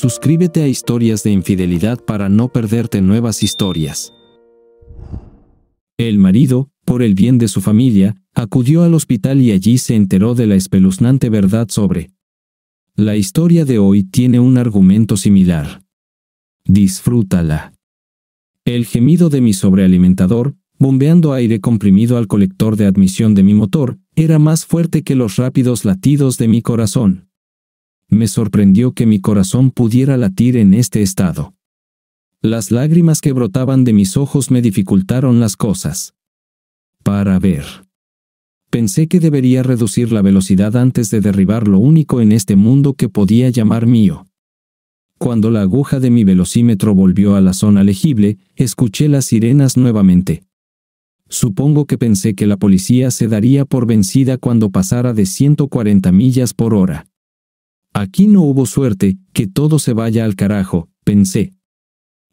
Suscríbete a Historias de Infidelidad para no perderte nuevas historias. El marido, por el bien de su familia, acudió al hospital y allí se enteró de la espeluznante verdad sobre. La historia de hoy tiene un argumento similar. Disfrútala. El gemido de mi sobrealimentador, bombeando aire comprimido al colector de admisión de mi motor, era más fuerte que los rápidos latidos de mi corazón. Me sorprendió que mi corazón pudiera latir en este estado. Las lágrimas que brotaban de mis ojos me dificultaron las cosas. Para ver. Pensé que debería reducir la velocidad antes de derribar lo único en este mundo que podía llamar mío. Cuando la aguja de mi velocímetro volvió a la zona legible, escuché las sirenas nuevamente. Supongo que pensé que la policía se daría por vencida cuando pasara de 140 millas por hora. Aquí no hubo suerte, que todo se vaya al carajo, pensé.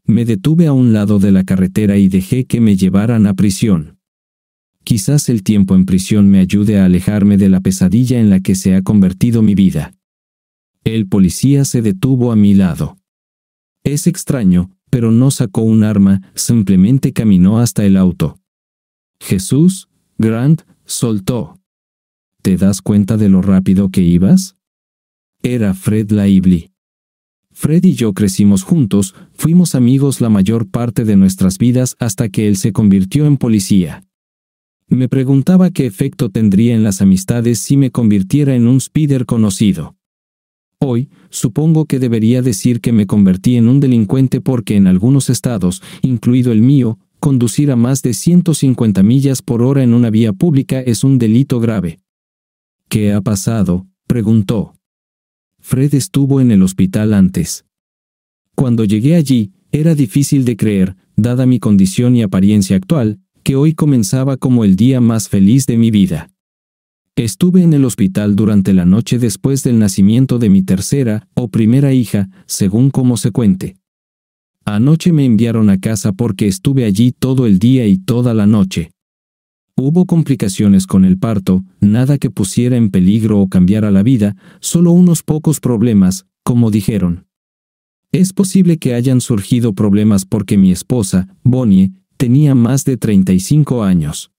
Me detuve a un lado de la carretera y dejé que me llevaran a prisión. Quizás el tiempo en prisión me ayude a alejarme de la pesadilla en la que se ha convertido mi vida. El policía se detuvo a mi lado. Es extraño, pero no sacó un arma, simplemente caminó hasta el auto. Jesús, Grant, soltó. ¿Te das cuenta de lo rápido que ibas? era Fred Laibly. Fred y yo crecimos juntos, fuimos amigos la mayor parte de nuestras vidas hasta que él se convirtió en policía. Me preguntaba qué efecto tendría en las amistades si me convirtiera en un speeder conocido. Hoy, supongo que debería decir que me convertí en un delincuente porque en algunos estados, incluido el mío, conducir a más de 150 millas por hora en una vía pública es un delito grave. ¿Qué ha pasado? preguntó. Fred estuvo en el hospital antes. Cuando llegué allí, era difícil de creer, dada mi condición y apariencia actual, que hoy comenzaba como el día más feliz de mi vida. Estuve en el hospital durante la noche después del nacimiento de mi tercera o primera hija, según como se cuente. Anoche me enviaron a casa porque estuve allí todo el día y toda la noche. Hubo complicaciones con el parto, nada que pusiera en peligro o cambiara la vida, solo unos pocos problemas, como dijeron. Es posible que hayan surgido problemas porque mi esposa, Bonnie, tenía más de 35 años.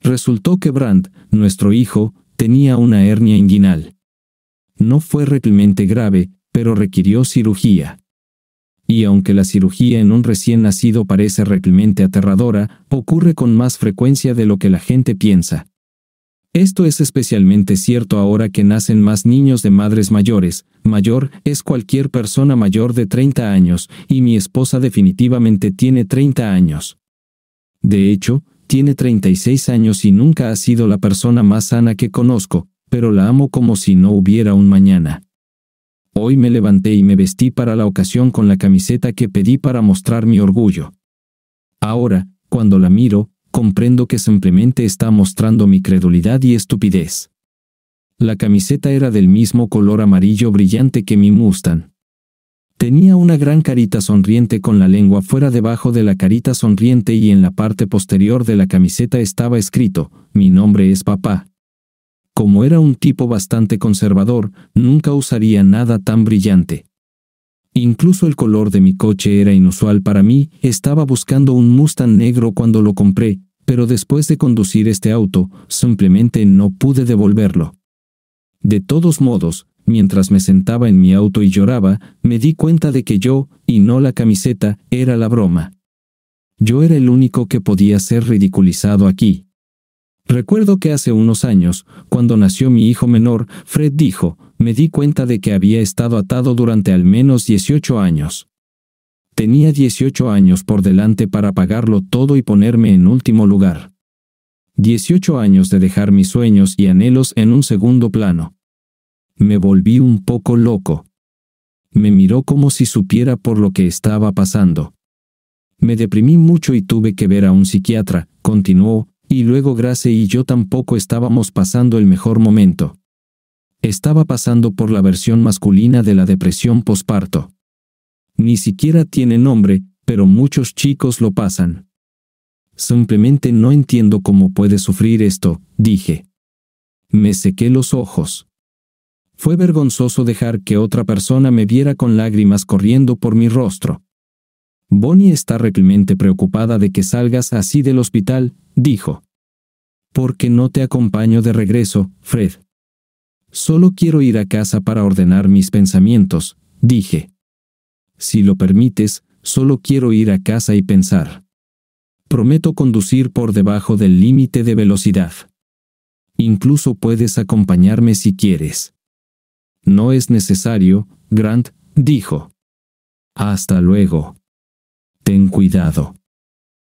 Resultó que Brandt, nuestro hijo, tenía una hernia inguinal. No fue realmente grave, pero requirió cirugía y aunque la cirugía en un recién nacido parece realmente aterradora, ocurre con más frecuencia de lo que la gente piensa. Esto es especialmente cierto ahora que nacen más niños de madres mayores. Mayor es cualquier persona mayor de 30 años, y mi esposa definitivamente tiene 30 años. De hecho, tiene 36 años y nunca ha sido la persona más sana que conozco, pero la amo como si no hubiera un mañana. Hoy me levanté y me vestí para la ocasión con la camiseta que pedí para mostrar mi orgullo. Ahora, cuando la miro, comprendo que simplemente está mostrando mi credulidad y estupidez. La camiseta era del mismo color amarillo brillante que mi Mustang. Tenía una gran carita sonriente con la lengua fuera debajo de la carita sonriente y en la parte posterior de la camiseta estaba escrito, mi nombre es papá, como era un tipo bastante conservador, nunca usaría nada tan brillante. Incluso el color de mi coche era inusual para mí, estaba buscando un Mustang negro cuando lo compré, pero después de conducir este auto, simplemente no pude devolverlo. De todos modos, mientras me sentaba en mi auto y lloraba, me di cuenta de que yo, y no la camiseta, era la broma. Yo era el único que podía ser ridiculizado aquí. Recuerdo que hace unos años, cuando nació mi hijo menor, Fred dijo, me di cuenta de que había estado atado durante al menos 18 años. Tenía 18 años por delante para pagarlo todo y ponerme en último lugar. 18 años de dejar mis sueños y anhelos en un segundo plano. Me volví un poco loco. Me miró como si supiera por lo que estaba pasando. Me deprimí mucho y tuve que ver a un psiquiatra, continuó, y luego Grace y yo tampoco estábamos pasando el mejor momento. Estaba pasando por la versión masculina de la depresión posparto. Ni siquiera tiene nombre, pero muchos chicos lo pasan. Simplemente no entiendo cómo puede sufrir esto, dije. Me sequé los ojos. Fue vergonzoso dejar que otra persona me viera con lágrimas corriendo por mi rostro. Bonnie está realmente preocupada de que salgas así del hospital, dijo. Porque no te acompaño de regreso, Fred. Solo quiero ir a casa para ordenar mis pensamientos, dije. Si lo permites, solo quiero ir a casa y pensar. Prometo conducir por debajo del límite de velocidad. Incluso puedes acompañarme si quieres. No es necesario, Grant, dijo. Hasta luego. Ten cuidado.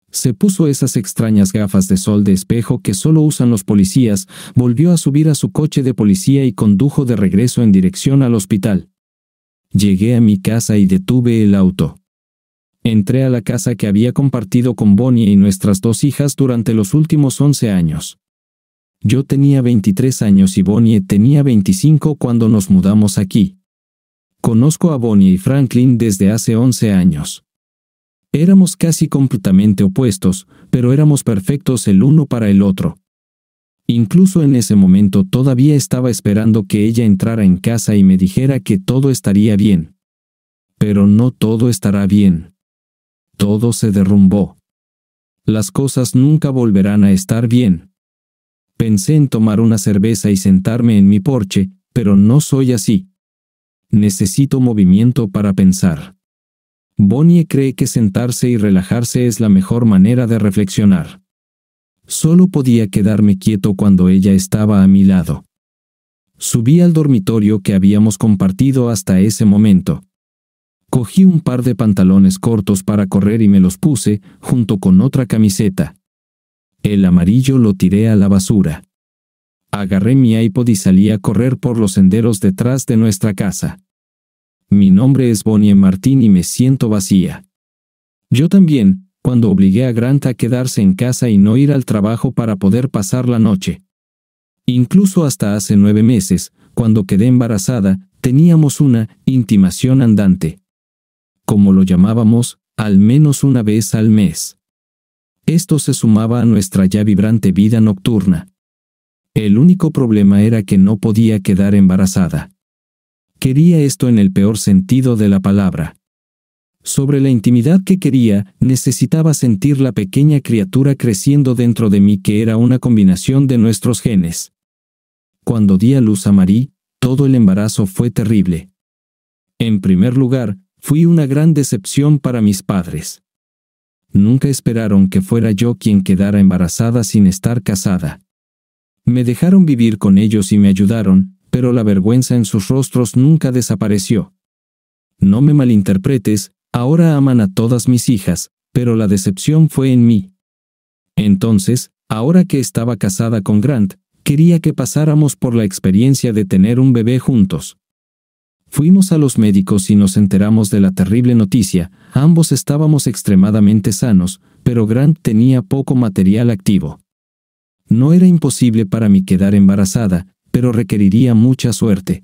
Se puso esas extrañas gafas de sol de espejo que solo usan los policías, volvió a subir a su coche de policía y condujo de regreso en dirección al hospital. Llegué a mi casa y detuve el auto. Entré a la casa que había compartido con Bonnie y nuestras dos hijas durante los últimos 11 años. Yo tenía 23 años y Bonnie tenía 25 cuando nos mudamos aquí. Conozco a Bonnie y Franklin desde hace 11 años. Éramos casi completamente opuestos, pero éramos perfectos el uno para el otro. Incluso en ese momento todavía estaba esperando que ella entrara en casa y me dijera que todo estaría bien. Pero no todo estará bien. Todo se derrumbó. Las cosas nunca volverán a estar bien. Pensé en tomar una cerveza y sentarme en mi porche, pero no soy así. Necesito movimiento para pensar. Bonnie cree que sentarse y relajarse es la mejor manera de reflexionar. Solo podía quedarme quieto cuando ella estaba a mi lado. Subí al dormitorio que habíamos compartido hasta ese momento. Cogí un par de pantalones cortos para correr y me los puse, junto con otra camiseta. El amarillo lo tiré a la basura. Agarré mi iPod y salí a correr por los senderos detrás de nuestra casa mi nombre es Bonnie Martín y me siento vacía. Yo también, cuando obligué a Grant a quedarse en casa y no ir al trabajo para poder pasar la noche. Incluso hasta hace nueve meses, cuando quedé embarazada, teníamos una intimación andante. Como lo llamábamos, al menos una vez al mes. Esto se sumaba a nuestra ya vibrante vida nocturna. El único problema era que no podía quedar embarazada. Quería esto en el peor sentido de la palabra. Sobre la intimidad que quería, necesitaba sentir la pequeña criatura creciendo dentro de mí que era una combinación de nuestros genes. Cuando di a luz a Marie, todo el embarazo fue terrible. En primer lugar, fui una gran decepción para mis padres. Nunca esperaron que fuera yo quien quedara embarazada sin estar casada. Me dejaron vivir con ellos y me ayudaron, pero la vergüenza en sus rostros nunca desapareció. No me malinterpretes, ahora aman a todas mis hijas, pero la decepción fue en mí. Entonces, ahora que estaba casada con Grant, quería que pasáramos por la experiencia de tener un bebé juntos. Fuimos a los médicos y nos enteramos de la terrible noticia, ambos estábamos extremadamente sanos, pero Grant tenía poco material activo. No era imposible para mí quedar embarazada, pero requeriría mucha suerte.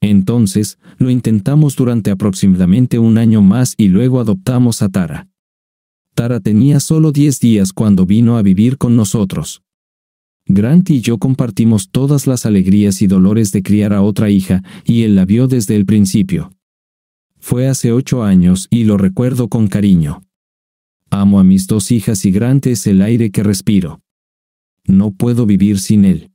Entonces, lo intentamos durante aproximadamente un año más y luego adoptamos a Tara. Tara tenía solo 10 días cuando vino a vivir con nosotros. Grant y yo compartimos todas las alegrías y dolores de criar a otra hija, y él la vio desde el principio. Fue hace ocho años y lo recuerdo con cariño. Amo a mis dos hijas y Grant es el aire que respiro. No puedo vivir sin él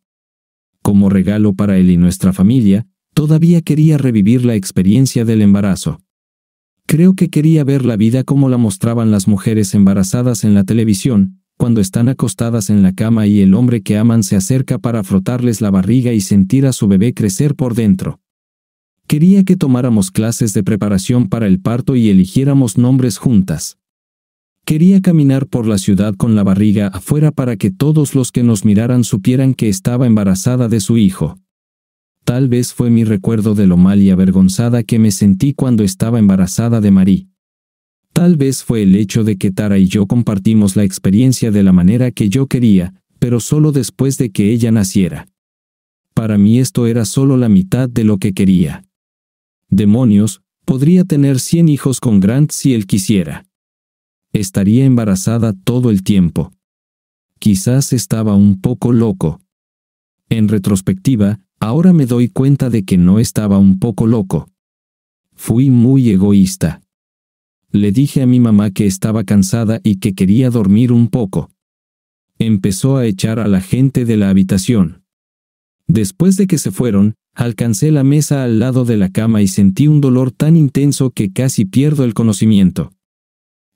como regalo para él y nuestra familia, todavía quería revivir la experiencia del embarazo. Creo que quería ver la vida como la mostraban las mujeres embarazadas en la televisión, cuando están acostadas en la cama y el hombre que aman se acerca para frotarles la barriga y sentir a su bebé crecer por dentro. Quería que tomáramos clases de preparación para el parto y eligiéramos nombres juntas. Quería caminar por la ciudad con la barriga afuera para que todos los que nos miraran supieran que estaba embarazada de su hijo. Tal vez fue mi recuerdo de lo mal y avergonzada que me sentí cuando estaba embarazada de Marie. Tal vez fue el hecho de que Tara y yo compartimos la experiencia de la manera que yo quería, pero solo después de que ella naciera. Para mí esto era solo la mitad de lo que quería. Demonios, podría tener 100 hijos con Grant si él quisiera estaría embarazada todo el tiempo. Quizás estaba un poco loco. En retrospectiva, ahora me doy cuenta de que no estaba un poco loco. Fui muy egoísta. Le dije a mi mamá que estaba cansada y que quería dormir un poco. Empezó a echar a la gente de la habitación. Después de que se fueron, alcancé la mesa al lado de la cama y sentí un dolor tan intenso que casi pierdo el conocimiento.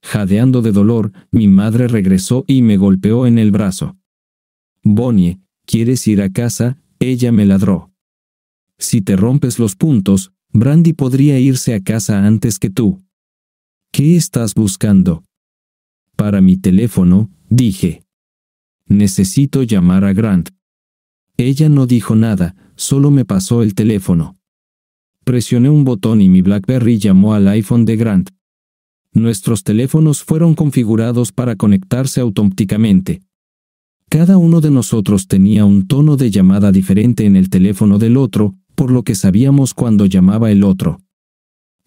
Jadeando de dolor, mi madre regresó y me golpeó en el brazo. Bonnie, ¿quieres ir a casa? Ella me ladró. Si te rompes los puntos, Brandy podría irse a casa antes que tú. ¿Qué estás buscando? Para mi teléfono, dije. Necesito llamar a Grant. Ella no dijo nada, solo me pasó el teléfono. Presioné un botón y mi BlackBerry llamó al iPhone de Grant. Nuestros teléfonos fueron configurados para conectarse automáticamente. Cada uno de nosotros tenía un tono de llamada diferente en el teléfono del otro, por lo que sabíamos cuando llamaba el otro.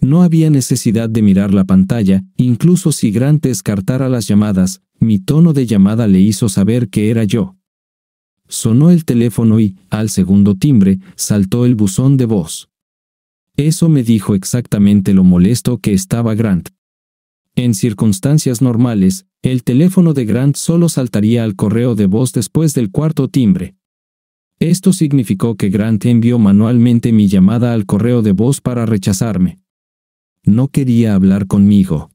No había necesidad de mirar la pantalla, incluso si Grant descartara las llamadas, mi tono de llamada le hizo saber que era yo. Sonó el teléfono y, al segundo timbre, saltó el buzón de voz. Eso me dijo exactamente lo molesto que estaba Grant. En circunstancias normales, el teléfono de Grant solo saltaría al correo de voz después del cuarto timbre. Esto significó que Grant envió manualmente mi llamada al correo de voz para rechazarme. No quería hablar conmigo.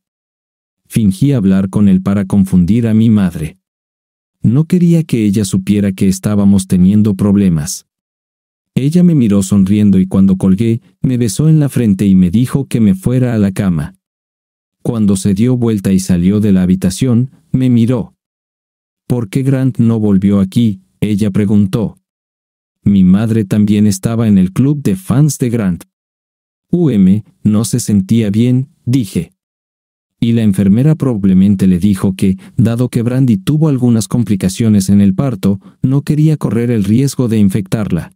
Fingí hablar con él para confundir a mi madre. No quería que ella supiera que estábamos teniendo problemas. Ella me miró sonriendo y cuando colgué, me besó en la frente y me dijo que me fuera a la cama. Cuando se dio vuelta y salió de la habitación, me miró. ¿Por qué Grant no volvió aquí? Ella preguntó. Mi madre también estaba en el club de fans de Grant. UM, no se sentía bien, dije. Y la enfermera probablemente le dijo que, dado que Brandy tuvo algunas complicaciones en el parto, no quería correr el riesgo de infectarla.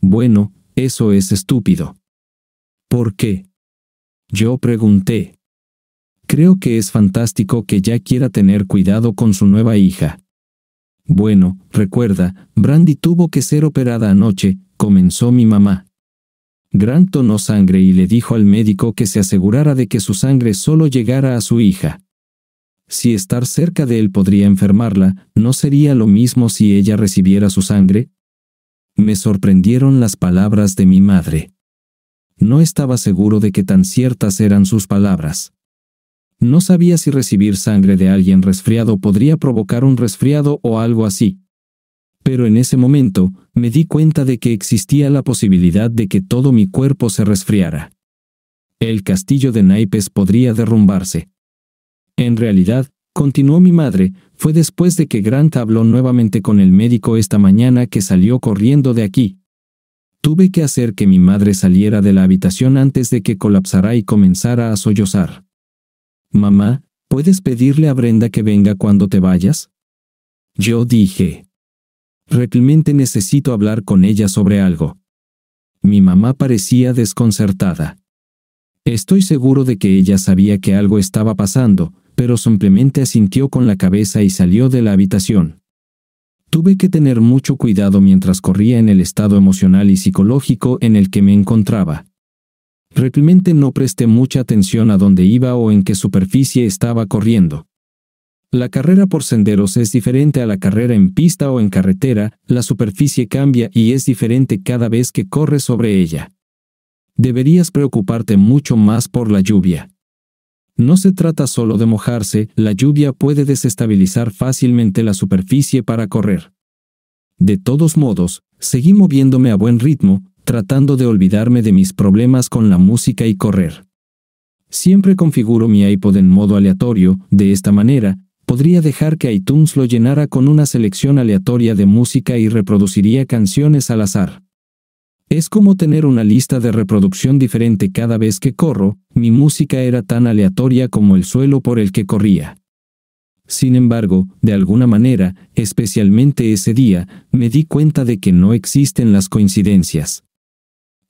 Bueno, eso es estúpido. ¿Por qué? Yo pregunté. Creo que es fantástico que ya quiera tener cuidado con su nueva hija. Bueno, recuerda, Brandy tuvo que ser operada anoche, comenzó mi mamá. Grant tonó sangre y le dijo al médico que se asegurara de que su sangre solo llegara a su hija. Si estar cerca de él podría enfermarla, ¿no sería lo mismo si ella recibiera su sangre? Me sorprendieron las palabras de mi madre. No estaba seguro de que tan ciertas eran sus palabras. No sabía si recibir sangre de alguien resfriado podría provocar un resfriado o algo así. Pero en ese momento, me di cuenta de que existía la posibilidad de que todo mi cuerpo se resfriara. El castillo de naipes podría derrumbarse. En realidad, continuó mi madre, fue después de que Grant habló nuevamente con el médico esta mañana que salió corriendo de aquí. Tuve que hacer que mi madre saliera de la habitación antes de que colapsara y comenzara a sollozar. Mamá, ¿puedes pedirle a Brenda que venga cuando te vayas? Yo dije. Realmente necesito hablar con ella sobre algo. Mi mamá parecía desconcertada. Estoy seguro de que ella sabía que algo estaba pasando, pero simplemente asintió con la cabeza y salió de la habitación. Tuve que tener mucho cuidado mientras corría en el estado emocional y psicológico en el que me encontraba. Realmente no presté mucha atención a dónde iba o en qué superficie estaba corriendo. La carrera por senderos es diferente a la carrera en pista o en carretera, la superficie cambia y es diferente cada vez que corres sobre ella. Deberías preocuparte mucho más por la lluvia. No se trata solo de mojarse, la lluvia puede desestabilizar fácilmente la superficie para correr. De todos modos, seguí moviéndome a buen ritmo, tratando de olvidarme de mis problemas con la música y correr. Siempre configuro mi iPod en modo aleatorio, de esta manera, podría dejar que iTunes lo llenara con una selección aleatoria de música y reproduciría canciones al azar. Es como tener una lista de reproducción diferente cada vez que corro, mi música era tan aleatoria como el suelo por el que corría. Sin embargo, de alguna manera, especialmente ese día, me di cuenta de que no existen las coincidencias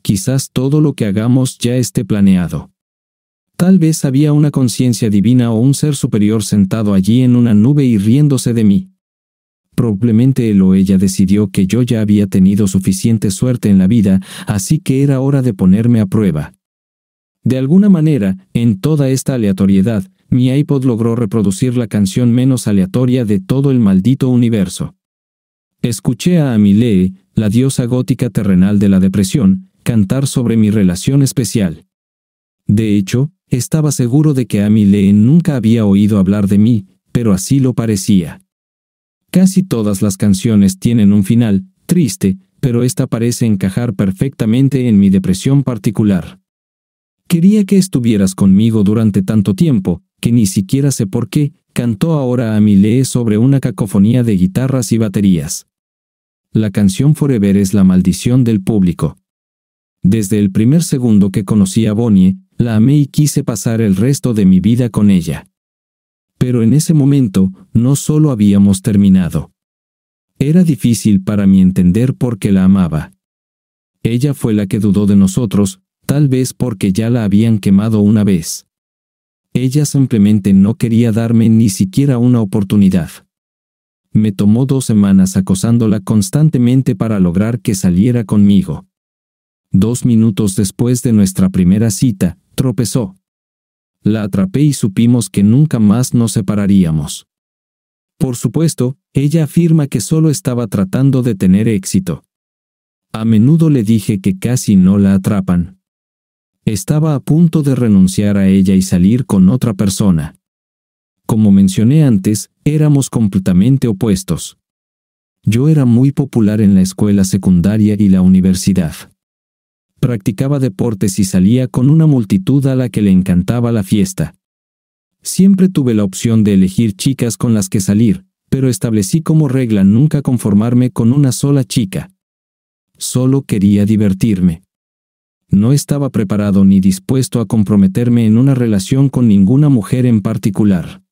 quizás todo lo que hagamos ya esté planeado. Tal vez había una conciencia divina o un ser superior sentado allí en una nube y riéndose de mí. Probablemente él o ella decidió que yo ya había tenido suficiente suerte en la vida, así que era hora de ponerme a prueba. De alguna manera, en toda esta aleatoriedad, mi iPod logró reproducir la canción menos aleatoria de todo el maldito universo. Escuché a Amilee, la diosa gótica terrenal de la depresión, cantar sobre mi relación especial. De hecho, estaba seguro de que Amy Lee nunca había oído hablar de mí, pero así lo parecía. Casi todas las canciones tienen un final, triste, pero esta parece encajar perfectamente en mi depresión particular. Quería que estuvieras conmigo durante tanto tiempo, que ni siquiera sé por qué, cantó ahora Amy Lee sobre una cacofonía de guitarras y baterías. La canción Forever es la maldición del público. Desde el primer segundo que conocí a Bonnie, la amé y quise pasar el resto de mi vida con ella. Pero en ese momento, no solo habíamos terminado. Era difícil para mí entender por qué la amaba. Ella fue la que dudó de nosotros, tal vez porque ya la habían quemado una vez. Ella simplemente no quería darme ni siquiera una oportunidad. Me tomó dos semanas acosándola constantemente para lograr que saliera conmigo. Dos minutos después de nuestra primera cita, tropezó. La atrapé y supimos que nunca más nos separaríamos. Por supuesto, ella afirma que solo estaba tratando de tener éxito. A menudo le dije que casi no la atrapan. Estaba a punto de renunciar a ella y salir con otra persona. Como mencioné antes, éramos completamente opuestos. Yo era muy popular en la escuela secundaria y la universidad practicaba deportes y salía con una multitud a la que le encantaba la fiesta. Siempre tuve la opción de elegir chicas con las que salir, pero establecí como regla nunca conformarme con una sola chica. Solo quería divertirme. No estaba preparado ni dispuesto a comprometerme en una relación con ninguna mujer en particular.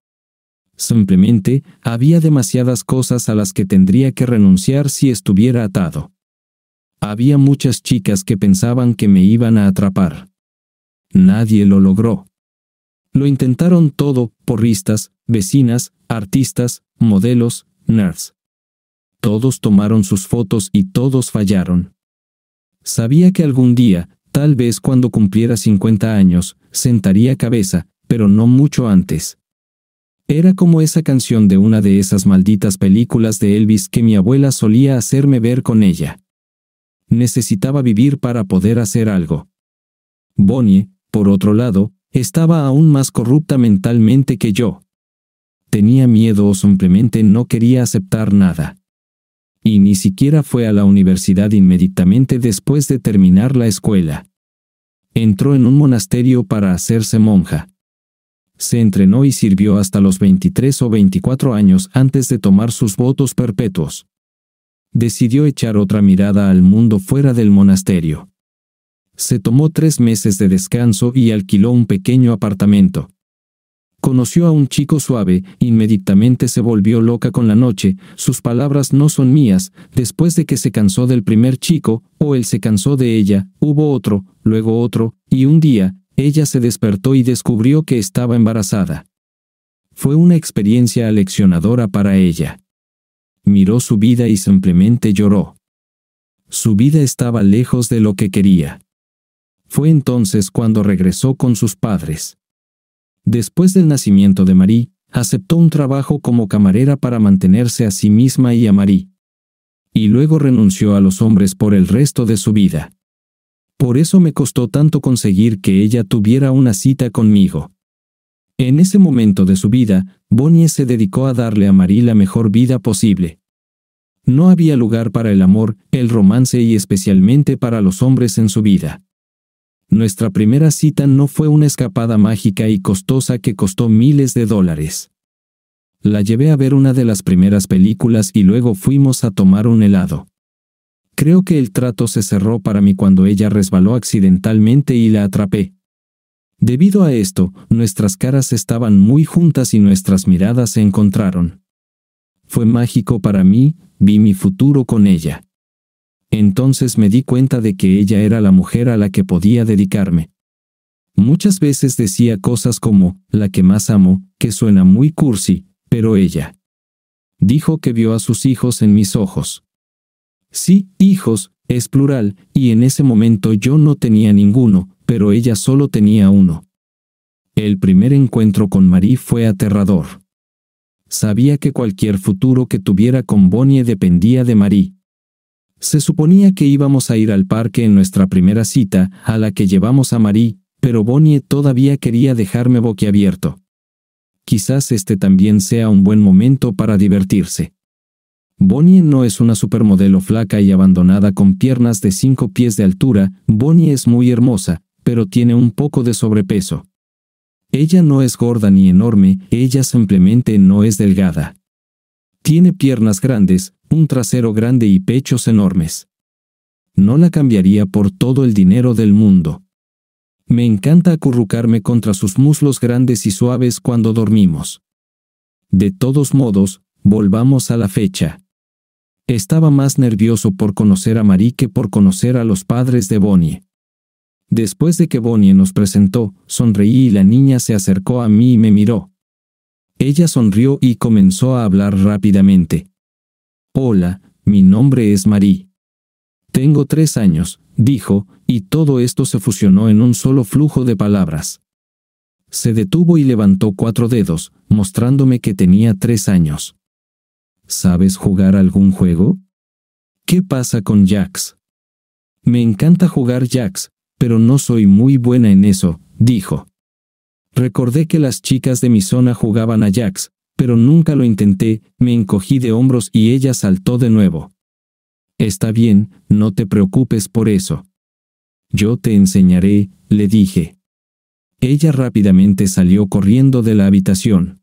Simplemente, había demasiadas cosas a las que tendría que renunciar si estuviera atado. Había muchas chicas que pensaban que me iban a atrapar. Nadie lo logró. Lo intentaron todo, porristas, vecinas, artistas, modelos, nerds. Todos tomaron sus fotos y todos fallaron. Sabía que algún día, tal vez cuando cumpliera 50 años, sentaría cabeza, pero no mucho antes. Era como esa canción de una de esas malditas películas de Elvis que mi abuela solía hacerme ver con ella necesitaba vivir para poder hacer algo. Bonnie, por otro lado, estaba aún más corrupta mentalmente que yo. Tenía miedo o simplemente no quería aceptar nada. Y ni siquiera fue a la universidad inmediatamente después de terminar la escuela. Entró en un monasterio para hacerse monja. Se entrenó y sirvió hasta los 23 o 24 años antes de tomar sus votos perpetuos decidió echar otra mirada al mundo fuera del monasterio. Se tomó tres meses de descanso y alquiló un pequeño apartamento. Conoció a un chico suave, inmediatamente se volvió loca con la noche, sus palabras no son mías, después de que se cansó del primer chico, o él se cansó de ella, hubo otro, luego otro, y un día, ella se despertó y descubrió que estaba embarazada. Fue una experiencia aleccionadora para ella miró su vida y simplemente lloró. Su vida estaba lejos de lo que quería. Fue entonces cuando regresó con sus padres. Después del nacimiento de Marie, aceptó un trabajo como camarera para mantenerse a sí misma y a Marie. Y luego renunció a los hombres por el resto de su vida. Por eso me costó tanto conseguir que ella tuviera una cita conmigo. En ese momento de su vida, Bonnie se dedicó a darle a Marie la mejor vida posible. No había lugar para el amor, el romance y especialmente para los hombres en su vida. Nuestra primera cita no fue una escapada mágica y costosa que costó miles de dólares. La llevé a ver una de las primeras películas y luego fuimos a tomar un helado. Creo que el trato se cerró para mí cuando ella resbaló accidentalmente y la atrapé. Debido a esto, nuestras caras estaban muy juntas y nuestras miradas se encontraron. Fue mágico para mí, vi mi futuro con ella. Entonces me di cuenta de que ella era la mujer a la que podía dedicarme. Muchas veces decía cosas como, la que más amo, que suena muy cursi, pero ella. Dijo que vio a sus hijos en mis ojos. Sí, hijos, es plural, y en ese momento yo no tenía ninguno, pero ella solo tenía uno. El primer encuentro con Marie fue aterrador. Sabía que cualquier futuro que tuviera con Bonnie dependía de Marie. Se suponía que íbamos a ir al parque en nuestra primera cita, a la que llevamos a Marie, pero Bonnie todavía quería dejarme boquiabierto. Quizás este también sea un buen momento para divertirse. Bonnie no es una supermodelo flaca y abandonada con piernas de cinco pies de altura, Bonnie es muy hermosa, pero tiene un poco de sobrepeso. Ella no es gorda ni enorme, ella simplemente no es delgada. Tiene piernas grandes, un trasero grande y pechos enormes. No la cambiaría por todo el dinero del mundo. Me encanta acurrucarme contra sus muslos grandes y suaves cuando dormimos. De todos modos, volvamos a la fecha. Estaba más nervioso por conocer a Marie que por conocer a los padres de Bonnie. Después de que Bonnie nos presentó, sonreí y la niña se acercó a mí y me miró. Ella sonrió y comenzó a hablar rápidamente. Hola, mi nombre es Marie. Tengo tres años, dijo, y todo esto se fusionó en un solo flujo de palabras. Se detuvo y levantó cuatro dedos, mostrándome que tenía tres años. ¿Sabes jugar algún juego? ¿Qué pasa con Jax? Me encanta jugar Jax, pero no soy muy buena en eso, dijo. Recordé que las chicas de mi zona jugaban a jacks, pero nunca lo intenté, me encogí de hombros y ella saltó de nuevo. Está bien, no te preocupes por eso. Yo te enseñaré, le dije. Ella rápidamente salió corriendo de la habitación.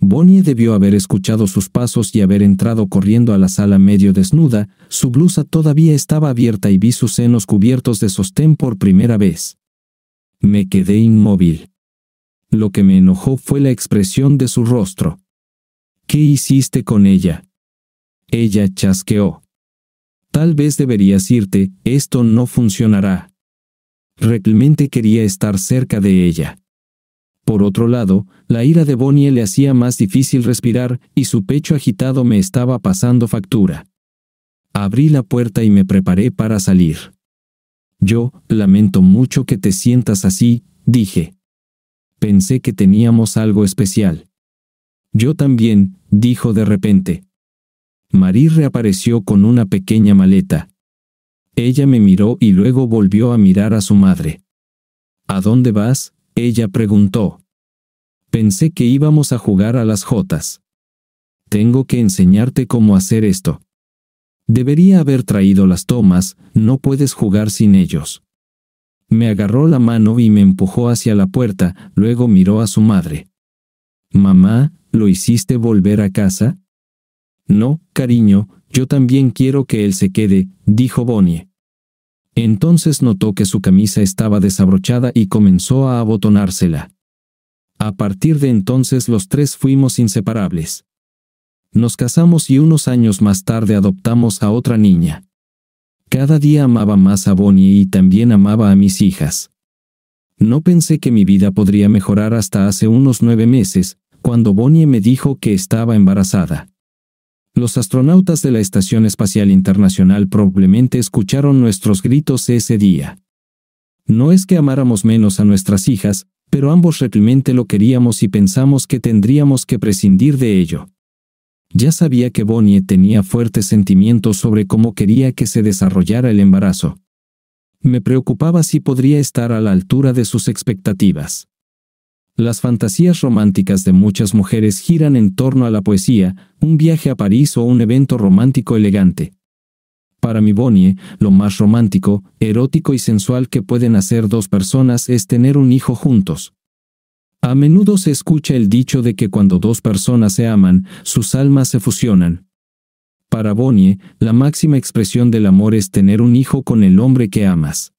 Bonnie debió haber escuchado sus pasos y haber entrado corriendo a la sala medio desnuda, su blusa todavía estaba abierta y vi sus senos cubiertos de sostén por primera vez. Me quedé inmóvil. Lo que me enojó fue la expresión de su rostro. ¿Qué hiciste con ella? Ella chasqueó. Tal vez deberías irte, esto no funcionará. Realmente quería estar cerca de ella. Por otro lado, la ira de Bonnie le hacía más difícil respirar y su pecho agitado me estaba pasando factura. Abrí la puerta y me preparé para salir. Yo, lamento mucho que te sientas así, dije. Pensé que teníamos algo especial. Yo también, dijo de repente. Marie reapareció con una pequeña maleta. Ella me miró y luego volvió a mirar a su madre. ¿A dónde vas? Ella preguntó. Pensé que íbamos a jugar a las jotas. Tengo que enseñarte cómo hacer esto. Debería haber traído las tomas, no puedes jugar sin ellos. Me agarró la mano y me empujó hacia la puerta, luego miró a su madre. Mamá, ¿lo hiciste volver a casa? No, cariño, yo también quiero que él se quede, dijo Bonnie. Entonces notó que su camisa estaba desabrochada y comenzó a abotonársela. A partir de entonces los tres fuimos inseparables. Nos casamos y unos años más tarde adoptamos a otra niña. Cada día amaba más a Bonnie y también amaba a mis hijas. No pensé que mi vida podría mejorar hasta hace unos nueve meses, cuando Bonnie me dijo que estaba embarazada. Los astronautas de la Estación Espacial Internacional probablemente escucharon nuestros gritos ese día. No es que amáramos menos a nuestras hijas, pero ambos realmente lo queríamos y pensamos que tendríamos que prescindir de ello. Ya sabía que Bonnie tenía fuertes sentimientos sobre cómo quería que se desarrollara el embarazo. Me preocupaba si podría estar a la altura de sus expectativas. Las fantasías románticas de muchas mujeres giran en torno a la poesía, un viaje a París o un evento romántico elegante. Para mi Bonnie, lo más romántico, erótico y sensual que pueden hacer dos personas es tener un hijo juntos. A menudo se escucha el dicho de que cuando dos personas se aman, sus almas se fusionan. Para Bonnie, la máxima expresión del amor es tener un hijo con el hombre que amas.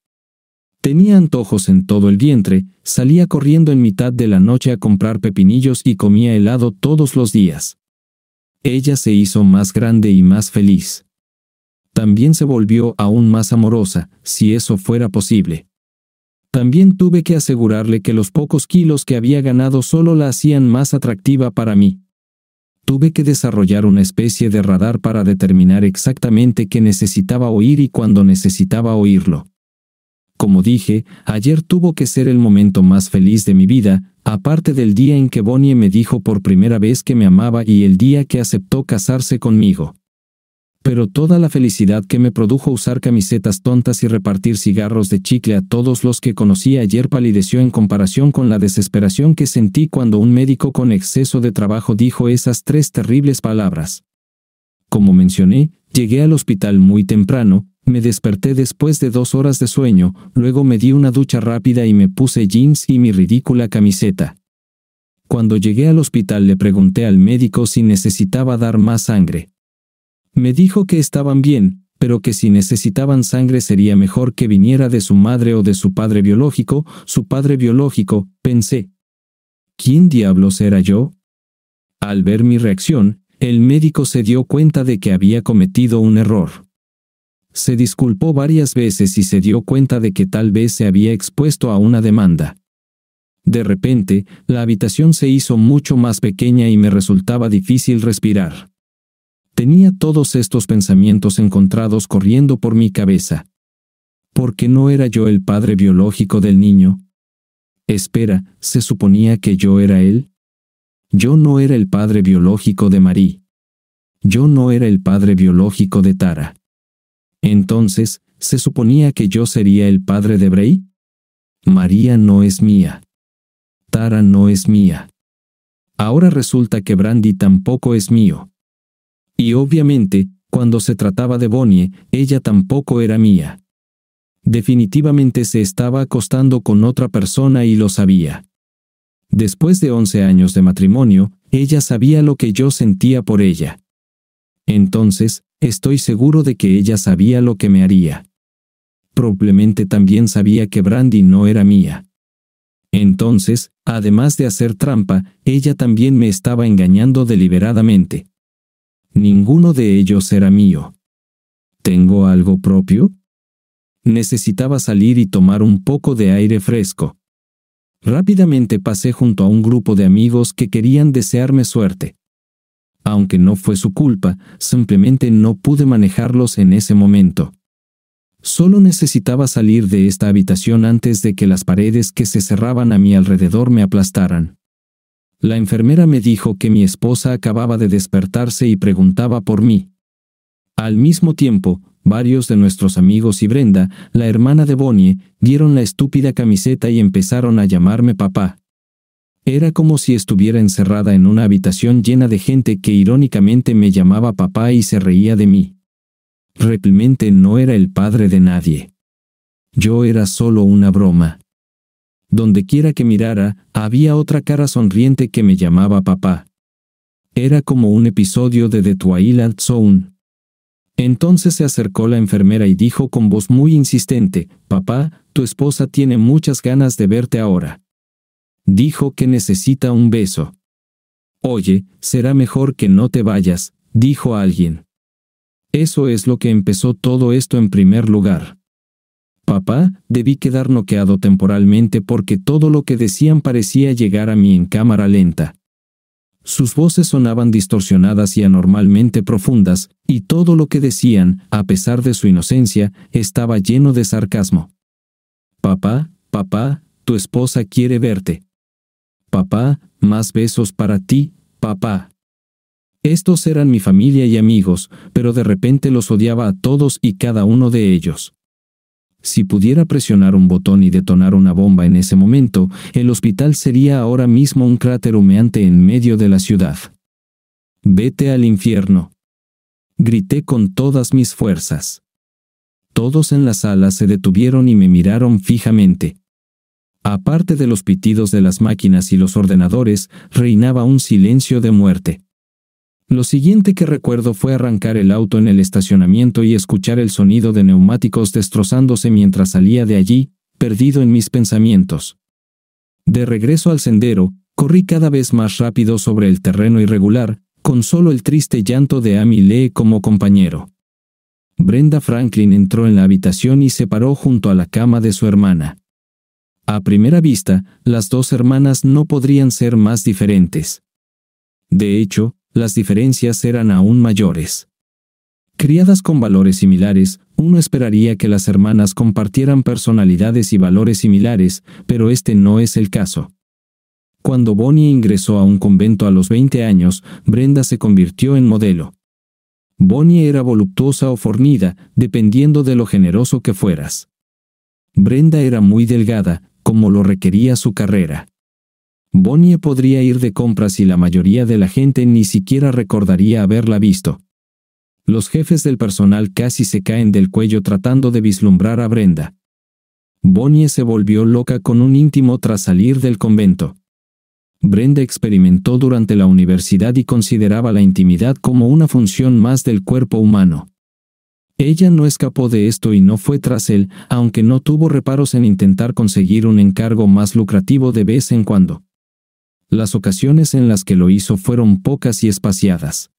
Tenía antojos en todo el vientre, salía corriendo en mitad de la noche a comprar pepinillos y comía helado todos los días. Ella se hizo más grande y más feliz. También se volvió aún más amorosa, si eso fuera posible. También tuve que asegurarle que los pocos kilos que había ganado solo la hacían más atractiva para mí. Tuve que desarrollar una especie de radar para determinar exactamente qué necesitaba oír y cuándo necesitaba oírlo. Como dije, ayer tuvo que ser el momento más feliz de mi vida, aparte del día en que Bonnie me dijo por primera vez que me amaba y el día que aceptó casarse conmigo. Pero toda la felicidad que me produjo usar camisetas tontas y repartir cigarros de chicle a todos los que conocí ayer palideció en comparación con la desesperación que sentí cuando un médico con exceso de trabajo dijo esas tres terribles palabras. Como mencioné, llegué al hospital muy temprano, me desperté después de dos horas de sueño, luego me di una ducha rápida y me puse jeans y mi ridícula camiseta. Cuando llegué al hospital le pregunté al médico si necesitaba dar más sangre. Me dijo que estaban bien, pero que si necesitaban sangre sería mejor que viniera de su madre o de su padre biológico, su padre biológico, pensé. ¿Quién diablos era yo? Al ver mi reacción, el médico se dio cuenta de que había cometido un error. Se disculpó varias veces y se dio cuenta de que tal vez se había expuesto a una demanda. De repente, la habitación se hizo mucho más pequeña y me resultaba difícil respirar. Tenía todos estos pensamientos encontrados corriendo por mi cabeza. ¿Por qué no era yo el padre biológico del niño? Espera, ¿se suponía que yo era él? Yo no era el padre biológico de Marie. Yo no era el padre biológico de Tara. Entonces, ¿se suponía que yo sería el padre de Bray? María no es mía. Tara no es mía. Ahora resulta que Brandy tampoco es mío. Y obviamente, cuando se trataba de Bonnie, ella tampoco era mía. Definitivamente se estaba acostando con otra persona y lo sabía. Después de 11 años de matrimonio, ella sabía lo que yo sentía por ella. Entonces, Estoy seguro de que ella sabía lo que me haría. Probablemente también sabía que Brandy no era mía. Entonces, además de hacer trampa, ella también me estaba engañando deliberadamente. Ninguno de ellos era mío. ¿Tengo algo propio? Necesitaba salir y tomar un poco de aire fresco. Rápidamente pasé junto a un grupo de amigos que querían desearme suerte aunque no fue su culpa, simplemente no pude manejarlos en ese momento. Solo necesitaba salir de esta habitación antes de que las paredes que se cerraban a mi alrededor me aplastaran. La enfermera me dijo que mi esposa acababa de despertarse y preguntaba por mí. Al mismo tiempo, varios de nuestros amigos y Brenda, la hermana de Bonnie, dieron la estúpida camiseta y empezaron a llamarme papá. Era como si estuviera encerrada en una habitación llena de gente que irónicamente me llamaba papá y se reía de mí. Realmente no era el padre de nadie. Yo era solo una broma. Donde quiera que mirara, había otra cara sonriente que me llamaba papá. Era como un episodio de The Twilight Zone. Entonces se acercó la enfermera y dijo con voz muy insistente, Papá, tu esposa tiene muchas ganas de verte ahora dijo que necesita un beso. Oye, será mejor que no te vayas, dijo alguien. Eso es lo que empezó todo esto en primer lugar. Papá, debí quedar noqueado temporalmente porque todo lo que decían parecía llegar a mí en cámara lenta. Sus voces sonaban distorsionadas y anormalmente profundas, y todo lo que decían, a pesar de su inocencia, estaba lleno de sarcasmo. Papá, papá, tu esposa quiere verte papá, más besos para ti, papá. Estos eran mi familia y amigos, pero de repente los odiaba a todos y cada uno de ellos. Si pudiera presionar un botón y detonar una bomba en ese momento, el hospital sería ahora mismo un cráter humeante en medio de la ciudad. Vete al infierno. Grité con todas mis fuerzas. Todos en la sala se detuvieron y me miraron fijamente. Aparte de los pitidos de las máquinas y los ordenadores, reinaba un silencio de muerte. Lo siguiente que recuerdo fue arrancar el auto en el estacionamiento y escuchar el sonido de neumáticos destrozándose mientras salía de allí, perdido en mis pensamientos. De regreso al sendero, corrí cada vez más rápido sobre el terreno irregular, con solo el triste llanto de Amy Lee como compañero. Brenda Franklin entró en la habitación y se paró junto a la cama de su hermana. A primera vista, las dos hermanas no podrían ser más diferentes. De hecho, las diferencias eran aún mayores. Criadas con valores similares, uno esperaría que las hermanas compartieran personalidades y valores similares, pero este no es el caso. Cuando Bonnie ingresó a un convento a los 20 años, Brenda se convirtió en modelo. Bonnie era voluptuosa o fornida, dependiendo de lo generoso que fueras. Brenda era muy delgada, como lo requería su carrera. Bonnie podría ir de compras y la mayoría de la gente ni siquiera recordaría haberla visto. Los jefes del personal casi se caen del cuello tratando de vislumbrar a Brenda. Bonnie se volvió loca con un íntimo tras salir del convento. Brenda experimentó durante la universidad y consideraba la intimidad como una función más del cuerpo humano. Ella no escapó de esto y no fue tras él, aunque no tuvo reparos en intentar conseguir un encargo más lucrativo de vez en cuando. Las ocasiones en las que lo hizo fueron pocas y espaciadas.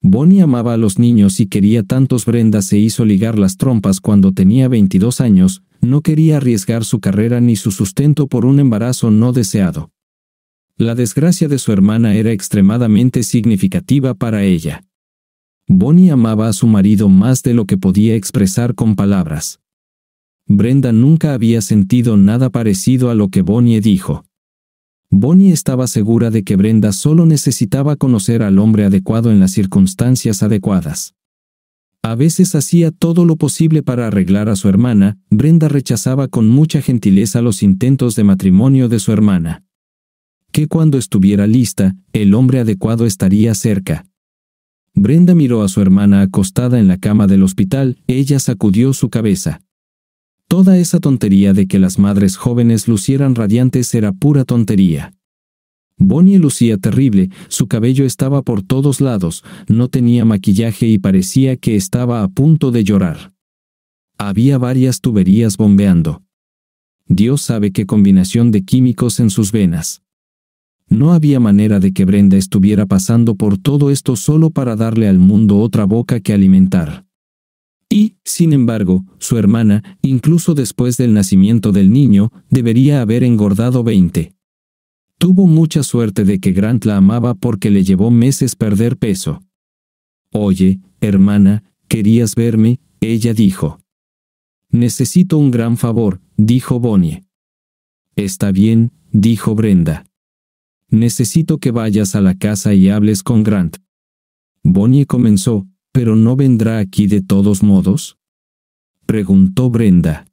Bonnie amaba a los niños y quería tantos brendas se hizo ligar las trompas cuando tenía 22 años, no quería arriesgar su carrera ni su sustento por un embarazo no deseado. La desgracia de su hermana era extremadamente significativa para ella. Bonnie amaba a su marido más de lo que podía expresar con palabras. Brenda nunca había sentido nada parecido a lo que Bonnie dijo. Bonnie estaba segura de que Brenda solo necesitaba conocer al hombre adecuado en las circunstancias adecuadas. A veces hacía todo lo posible para arreglar a su hermana, Brenda rechazaba con mucha gentileza los intentos de matrimonio de su hermana. Que cuando estuviera lista, el hombre adecuado estaría cerca. Brenda miró a su hermana acostada en la cama del hospital, ella sacudió su cabeza. Toda esa tontería de que las madres jóvenes lucieran radiantes era pura tontería. Bonnie lucía terrible, su cabello estaba por todos lados, no tenía maquillaje y parecía que estaba a punto de llorar. Había varias tuberías bombeando. Dios sabe qué combinación de químicos en sus venas. No había manera de que Brenda estuviera pasando por todo esto solo para darle al mundo otra boca que alimentar. Y, sin embargo, su hermana, incluso después del nacimiento del niño, debería haber engordado 20. Tuvo mucha suerte de que Grant la amaba porque le llevó meses perder peso. Oye, hermana, ¿querías verme? ella dijo. Necesito un gran favor, dijo Bonnie. Está bien, dijo Brenda. Necesito que vayas a la casa y hables con Grant. Bonnie comenzó, pero no vendrá aquí de todos modos? Preguntó Brenda.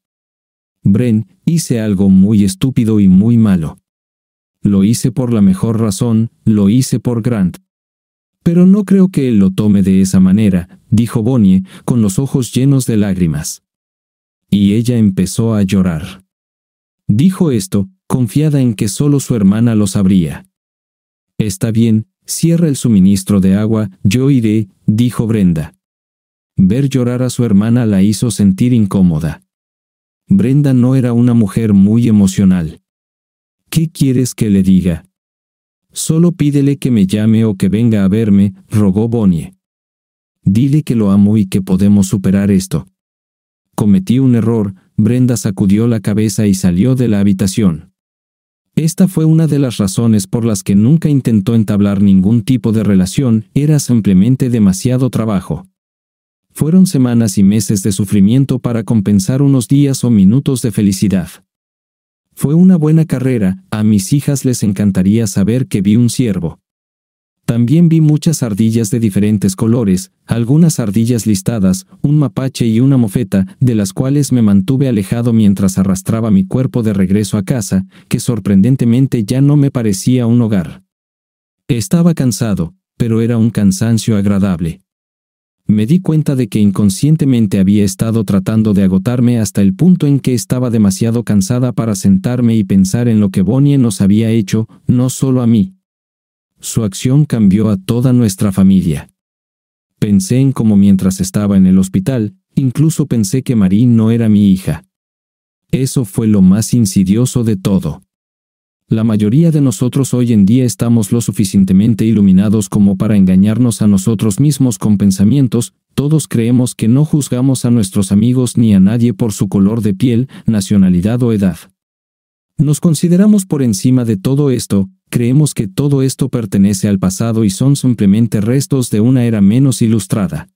Bren, hice algo muy estúpido y muy malo. Lo hice por la mejor razón, lo hice por Grant. Pero no creo que él lo tome de esa manera, dijo Bonnie, con los ojos llenos de lágrimas. Y ella empezó a llorar. Dijo esto, confiada en que solo su hermana lo sabría. Está bien, cierra el suministro de agua, yo iré, dijo Brenda. Ver llorar a su hermana la hizo sentir incómoda. Brenda no era una mujer muy emocional. ¿Qué quieres que le diga? Solo pídele que me llame o que venga a verme, rogó Bonnie. Dile que lo amo y que podemos superar esto. Cometí un error, Brenda sacudió la cabeza y salió de la habitación. Esta fue una de las razones por las que nunca intentó entablar ningún tipo de relación, era simplemente demasiado trabajo. Fueron semanas y meses de sufrimiento para compensar unos días o minutos de felicidad. Fue una buena carrera, a mis hijas les encantaría saber que vi un ciervo. También vi muchas ardillas de diferentes colores, algunas ardillas listadas, un mapache y una mofeta, de las cuales me mantuve alejado mientras arrastraba mi cuerpo de regreso a casa, que sorprendentemente ya no me parecía un hogar. Estaba cansado, pero era un cansancio agradable. Me di cuenta de que inconscientemente había estado tratando de agotarme hasta el punto en que estaba demasiado cansada para sentarme y pensar en lo que Bonnie nos había hecho, no solo a mí, su acción cambió a toda nuestra familia. Pensé en cómo mientras estaba en el hospital, incluso pensé que Marie no era mi hija. Eso fue lo más insidioso de todo. La mayoría de nosotros hoy en día estamos lo suficientemente iluminados como para engañarnos a nosotros mismos con pensamientos, todos creemos que no juzgamos a nuestros amigos ni a nadie por su color de piel, nacionalidad o edad. Nos consideramos por encima de todo esto, creemos que todo esto pertenece al pasado y son simplemente restos de una era menos ilustrada.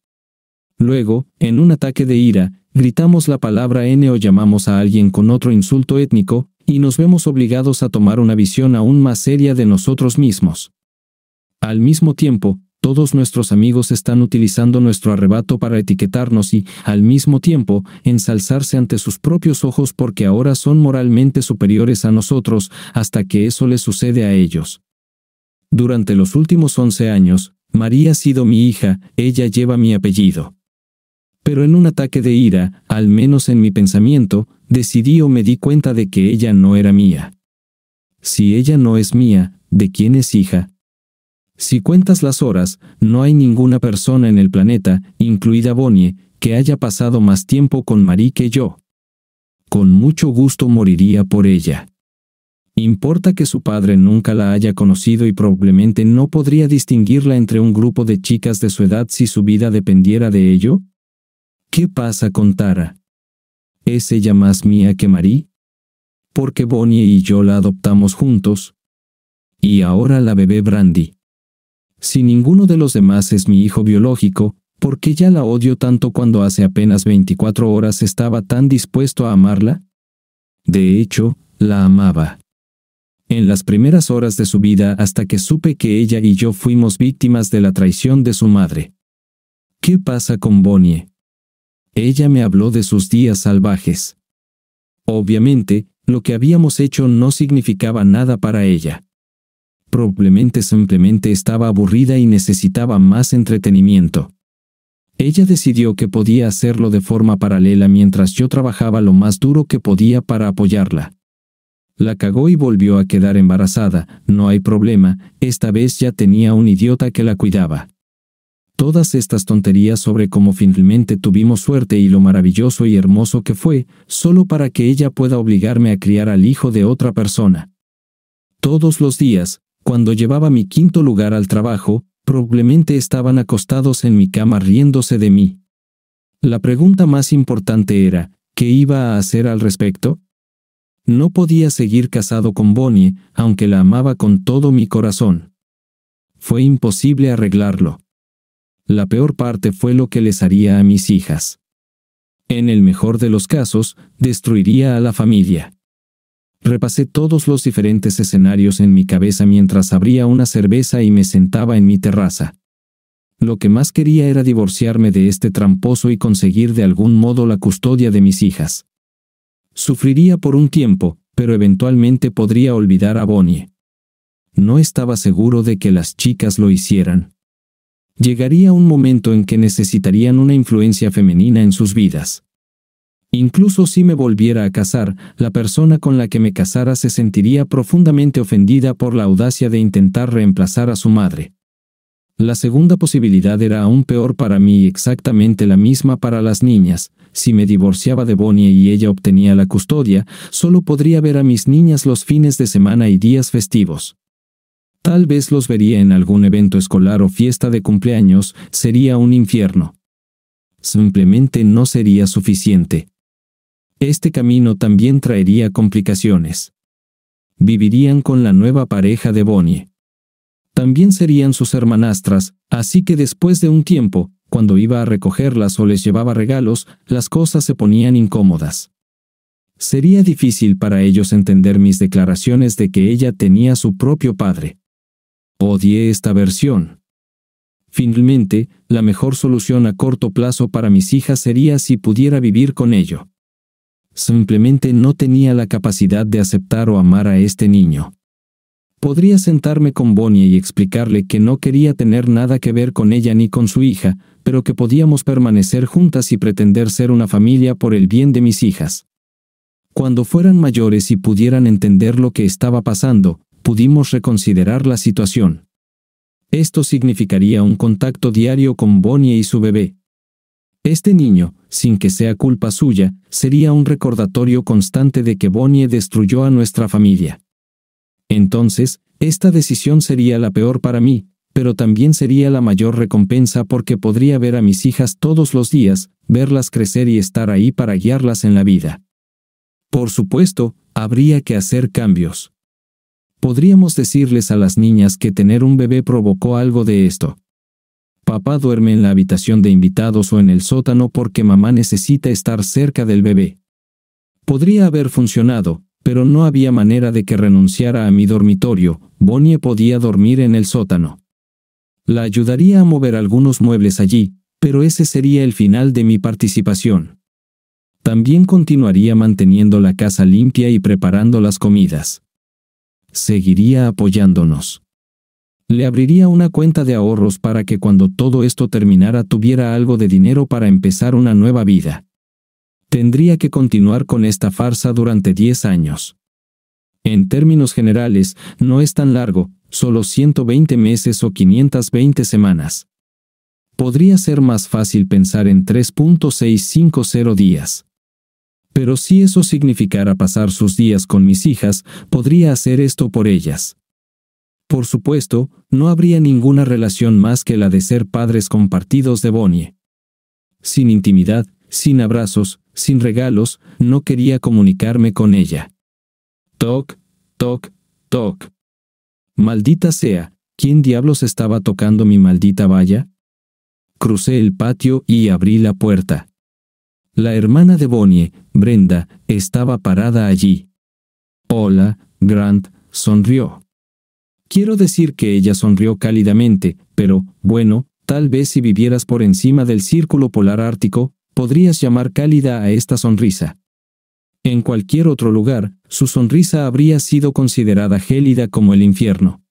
Luego, en un ataque de ira, gritamos la palabra N o llamamos a alguien con otro insulto étnico, y nos vemos obligados a tomar una visión aún más seria de nosotros mismos. Al mismo tiempo, todos nuestros amigos están utilizando nuestro arrebato para etiquetarnos y, al mismo tiempo, ensalzarse ante sus propios ojos porque ahora son moralmente superiores a nosotros hasta que eso les sucede a ellos. Durante los últimos once años, María ha sido mi hija, ella lleva mi apellido. Pero en un ataque de ira, al menos en mi pensamiento, decidí o me di cuenta de que ella no era mía. Si ella no es mía, ¿de quién es hija? Si cuentas las horas, no hay ninguna persona en el planeta, incluida Bonnie, que haya pasado más tiempo con Marie que yo. Con mucho gusto moriría por ella. Importa que su padre nunca la haya conocido y probablemente no podría distinguirla entre un grupo de chicas de su edad si su vida dependiera de ello. ¿Qué pasa con Tara? ¿Es ella más mía que Marie? Porque Bonnie y yo la adoptamos juntos. Y ahora la bebé Brandy si ninguno de los demás es mi hijo biológico, ¿por qué ya la odio tanto cuando hace apenas 24 horas estaba tan dispuesto a amarla? De hecho, la amaba. En las primeras horas de su vida hasta que supe que ella y yo fuimos víctimas de la traición de su madre. ¿Qué pasa con Bonnie? Ella me habló de sus días salvajes. Obviamente, lo que habíamos hecho no significaba nada para ella. Probablemente simplemente estaba aburrida y necesitaba más entretenimiento. Ella decidió que podía hacerlo de forma paralela mientras yo trabajaba lo más duro que podía para apoyarla. La cagó y volvió a quedar embarazada, no hay problema, esta vez ya tenía un idiota que la cuidaba. Todas estas tonterías sobre cómo finalmente tuvimos suerte y lo maravilloso y hermoso que fue, solo para que ella pueda obligarme a criar al hijo de otra persona. Todos los días, cuando llevaba mi quinto lugar al trabajo, probablemente estaban acostados en mi cama riéndose de mí. La pregunta más importante era, ¿qué iba a hacer al respecto? No podía seguir casado con Bonnie, aunque la amaba con todo mi corazón. Fue imposible arreglarlo. La peor parte fue lo que les haría a mis hijas. En el mejor de los casos, destruiría a la familia. Repasé todos los diferentes escenarios en mi cabeza mientras abría una cerveza y me sentaba en mi terraza. Lo que más quería era divorciarme de este tramposo y conseguir de algún modo la custodia de mis hijas. Sufriría por un tiempo, pero eventualmente podría olvidar a Bonnie. No estaba seguro de que las chicas lo hicieran. Llegaría un momento en que necesitarían una influencia femenina en sus vidas. Incluso si me volviera a casar, la persona con la que me casara se sentiría profundamente ofendida por la audacia de intentar reemplazar a su madre. La segunda posibilidad era aún peor para mí y exactamente la misma para las niñas. Si me divorciaba de Bonnie y ella obtenía la custodia, solo podría ver a mis niñas los fines de semana y días festivos. Tal vez los vería en algún evento escolar o fiesta de cumpleaños, sería un infierno. Simplemente no sería suficiente este camino también traería complicaciones. Vivirían con la nueva pareja de Bonnie. También serían sus hermanastras, así que después de un tiempo, cuando iba a recogerlas o les llevaba regalos, las cosas se ponían incómodas. Sería difícil para ellos entender mis declaraciones de que ella tenía su propio padre. Odié esta versión. Finalmente, la mejor solución a corto plazo para mis hijas sería si pudiera vivir con ello. Simplemente no tenía la capacidad de aceptar o amar a este niño. Podría sentarme con Bonnie y explicarle que no quería tener nada que ver con ella ni con su hija, pero que podíamos permanecer juntas y pretender ser una familia por el bien de mis hijas. Cuando fueran mayores y pudieran entender lo que estaba pasando, pudimos reconsiderar la situación. Esto significaría un contacto diario con Bonnie y su bebé, este niño, sin que sea culpa suya, sería un recordatorio constante de que Bonnie destruyó a nuestra familia. Entonces, esta decisión sería la peor para mí, pero también sería la mayor recompensa porque podría ver a mis hijas todos los días, verlas crecer y estar ahí para guiarlas en la vida. Por supuesto, habría que hacer cambios. Podríamos decirles a las niñas que tener un bebé provocó algo de esto, Papá duerme en la habitación de invitados o en el sótano porque mamá necesita estar cerca del bebé. Podría haber funcionado, pero no había manera de que renunciara a mi dormitorio, Bonnie podía dormir en el sótano. La ayudaría a mover algunos muebles allí, pero ese sería el final de mi participación. También continuaría manteniendo la casa limpia y preparando las comidas. Seguiría apoyándonos. Le abriría una cuenta de ahorros para que cuando todo esto terminara tuviera algo de dinero para empezar una nueva vida. Tendría que continuar con esta farsa durante 10 años. En términos generales, no es tan largo, solo 120 meses o 520 semanas. Podría ser más fácil pensar en 3.650 días. Pero si eso significara pasar sus días con mis hijas, podría hacer esto por ellas. Por supuesto, no habría ninguna relación más que la de ser padres compartidos de Bonnie. Sin intimidad, sin abrazos, sin regalos, no quería comunicarme con ella. Toc, toc, toc. Maldita sea, ¿quién diablos estaba tocando mi maldita valla? Crucé el patio y abrí la puerta. La hermana de Bonnie, Brenda, estaba parada allí. Hola, Grant, sonrió. Quiero decir que ella sonrió cálidamente, pero, bueno, tal vez si vivieras por encima del círculo polar ártico, podrías llamar cálida a esta sonrisa. En cualquier otro lugar, su sonrisa habría sido considerada gélida como el infierno.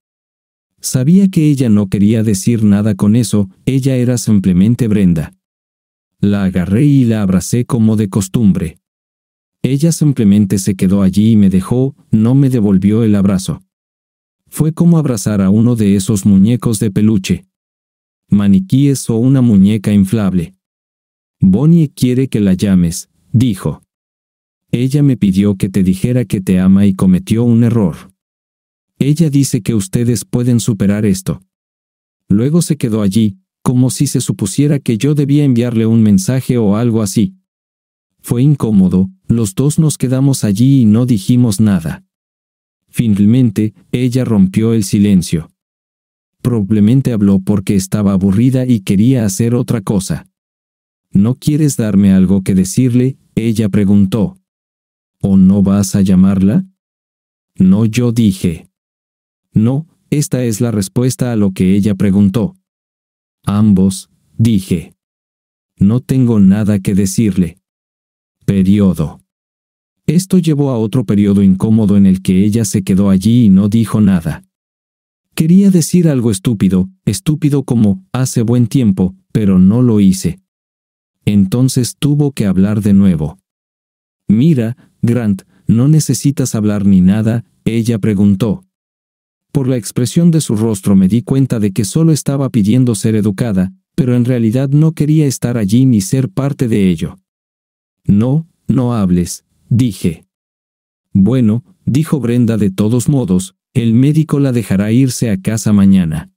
Sabía que ella no quería decir nada con eso, ella era simplemente Brenda. La agarré y la abracé como de costumbre. Ella simplemente se quedó allí y me dejó, no me devolvió el abrazo fue como abrazar a uno de esos muñecos de peluche. Maniquíes o una muñeca inflable. Bonnie quiere que la llames, dijo. Ella me pidió que te dijera que te ama y cometió un error. Ella dice que ustedes pueden superar esto. Luego se quedó allí, como si se supusiera que yo debía enviarle un mensaje o algo así. Fue incómodo, los dos nos quedamos allí y no dijimos nada. Finalmente, ella rompió el silencio. Probablemente habló porque estaba aburrida y quería hacer otra cosa. ¿No quieres darme algo que decirle? ella preguntó. ¿O no vas a llamarla? No, yo dije. No, esta es la respuesta a lo que ella preguntó. Ambos, dije. No tengo nada que decirle. Periodo. Esto llevó a otro periodo incómodo en el que ella se quedó allí y no dijo nada. Quería decir algo estúpido, estúpido como, hace buen tiempo, pero no lo hice. Entonces tuvo que hablar de nuevo. Mira, Grant, no necesitas hablar ni nada, ella preguntó. Por la expresión de su rostro me di cuenta de que solo estaba pidiendo ser educada, pero en realidad no quería estar allí ni ser parte de ello. No, no hables, dije. Bueno, dijo Brenda de todos modos, el médico la dejará irse a casa mañana.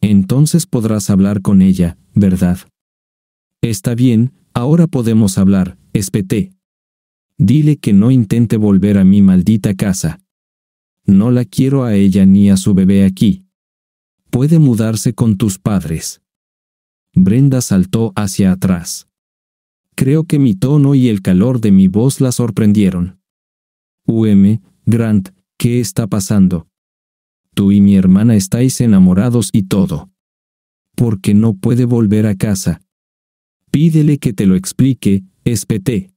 Entonces podrás hablar con ella, ¿verdad? Está bien, ahora podemos hablar, espeté. Dile que no intente volver a mi maldita casa. No la quiero a ella ni a su bebé aquí. Puede mudarse con tus padres. Brenda saltó hacia atrás. Creo que mi tono y el calor de mi voz la sorprendieron. UM, Grant, ¿qué está pasando? Tú y mi hermana estáis enamorados y todo. Porque no puede volver a casa. Pídele que te lo explique, espeté.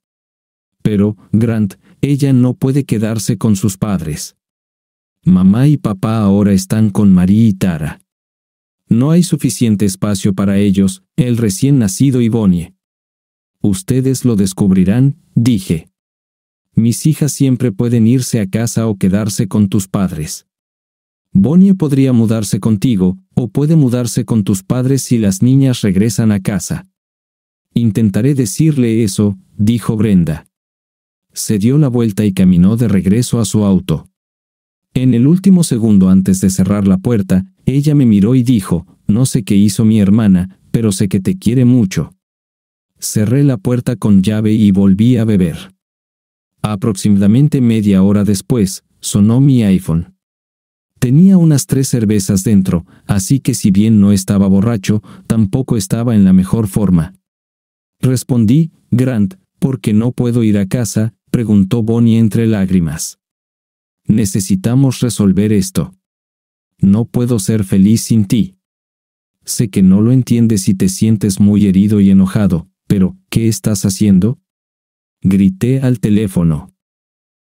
Pero, Grant, ella no puede quedarse con sus padres. Mamá y papá ahora están con María y Tara. No hay suficiente espacio para ellos, el recién nacido y Bonnie. Ustedes lo descubrirán, dije. Mis hijas siempre pueden irse a casa o quedarse con tus padres. Bonnie podría mudarse contigo, o puede mudarse con tus padres si las niñas regresan a casa. Intentaré decirle eso, dijo Brenda. Se dio la vuelta y caminó de regreso a su auto. En el último segundo antes de cerrar la puerta, ella me miró y dijo, no sé qué hizo mi hermana, pero sé que te quiere mucho. Cerré la puerta con llave y volví a beber. Aproximadamente media hora después, sonó mi iPhone. Tenía unas tres cervezas dentro, así que si bien no estaba borracho, tampoco estaba en la mejor forma. Respondí, Grant, porque no puedo ir a casa, preguntó Bonnie entre lágrimas. Necesitamos resolver esto. No puedo ser feliz sin ti. Sé que no lo entiendes y te sientes muy herido y enojado, pero, ¿qué estás haciendo? Grité al teléfono.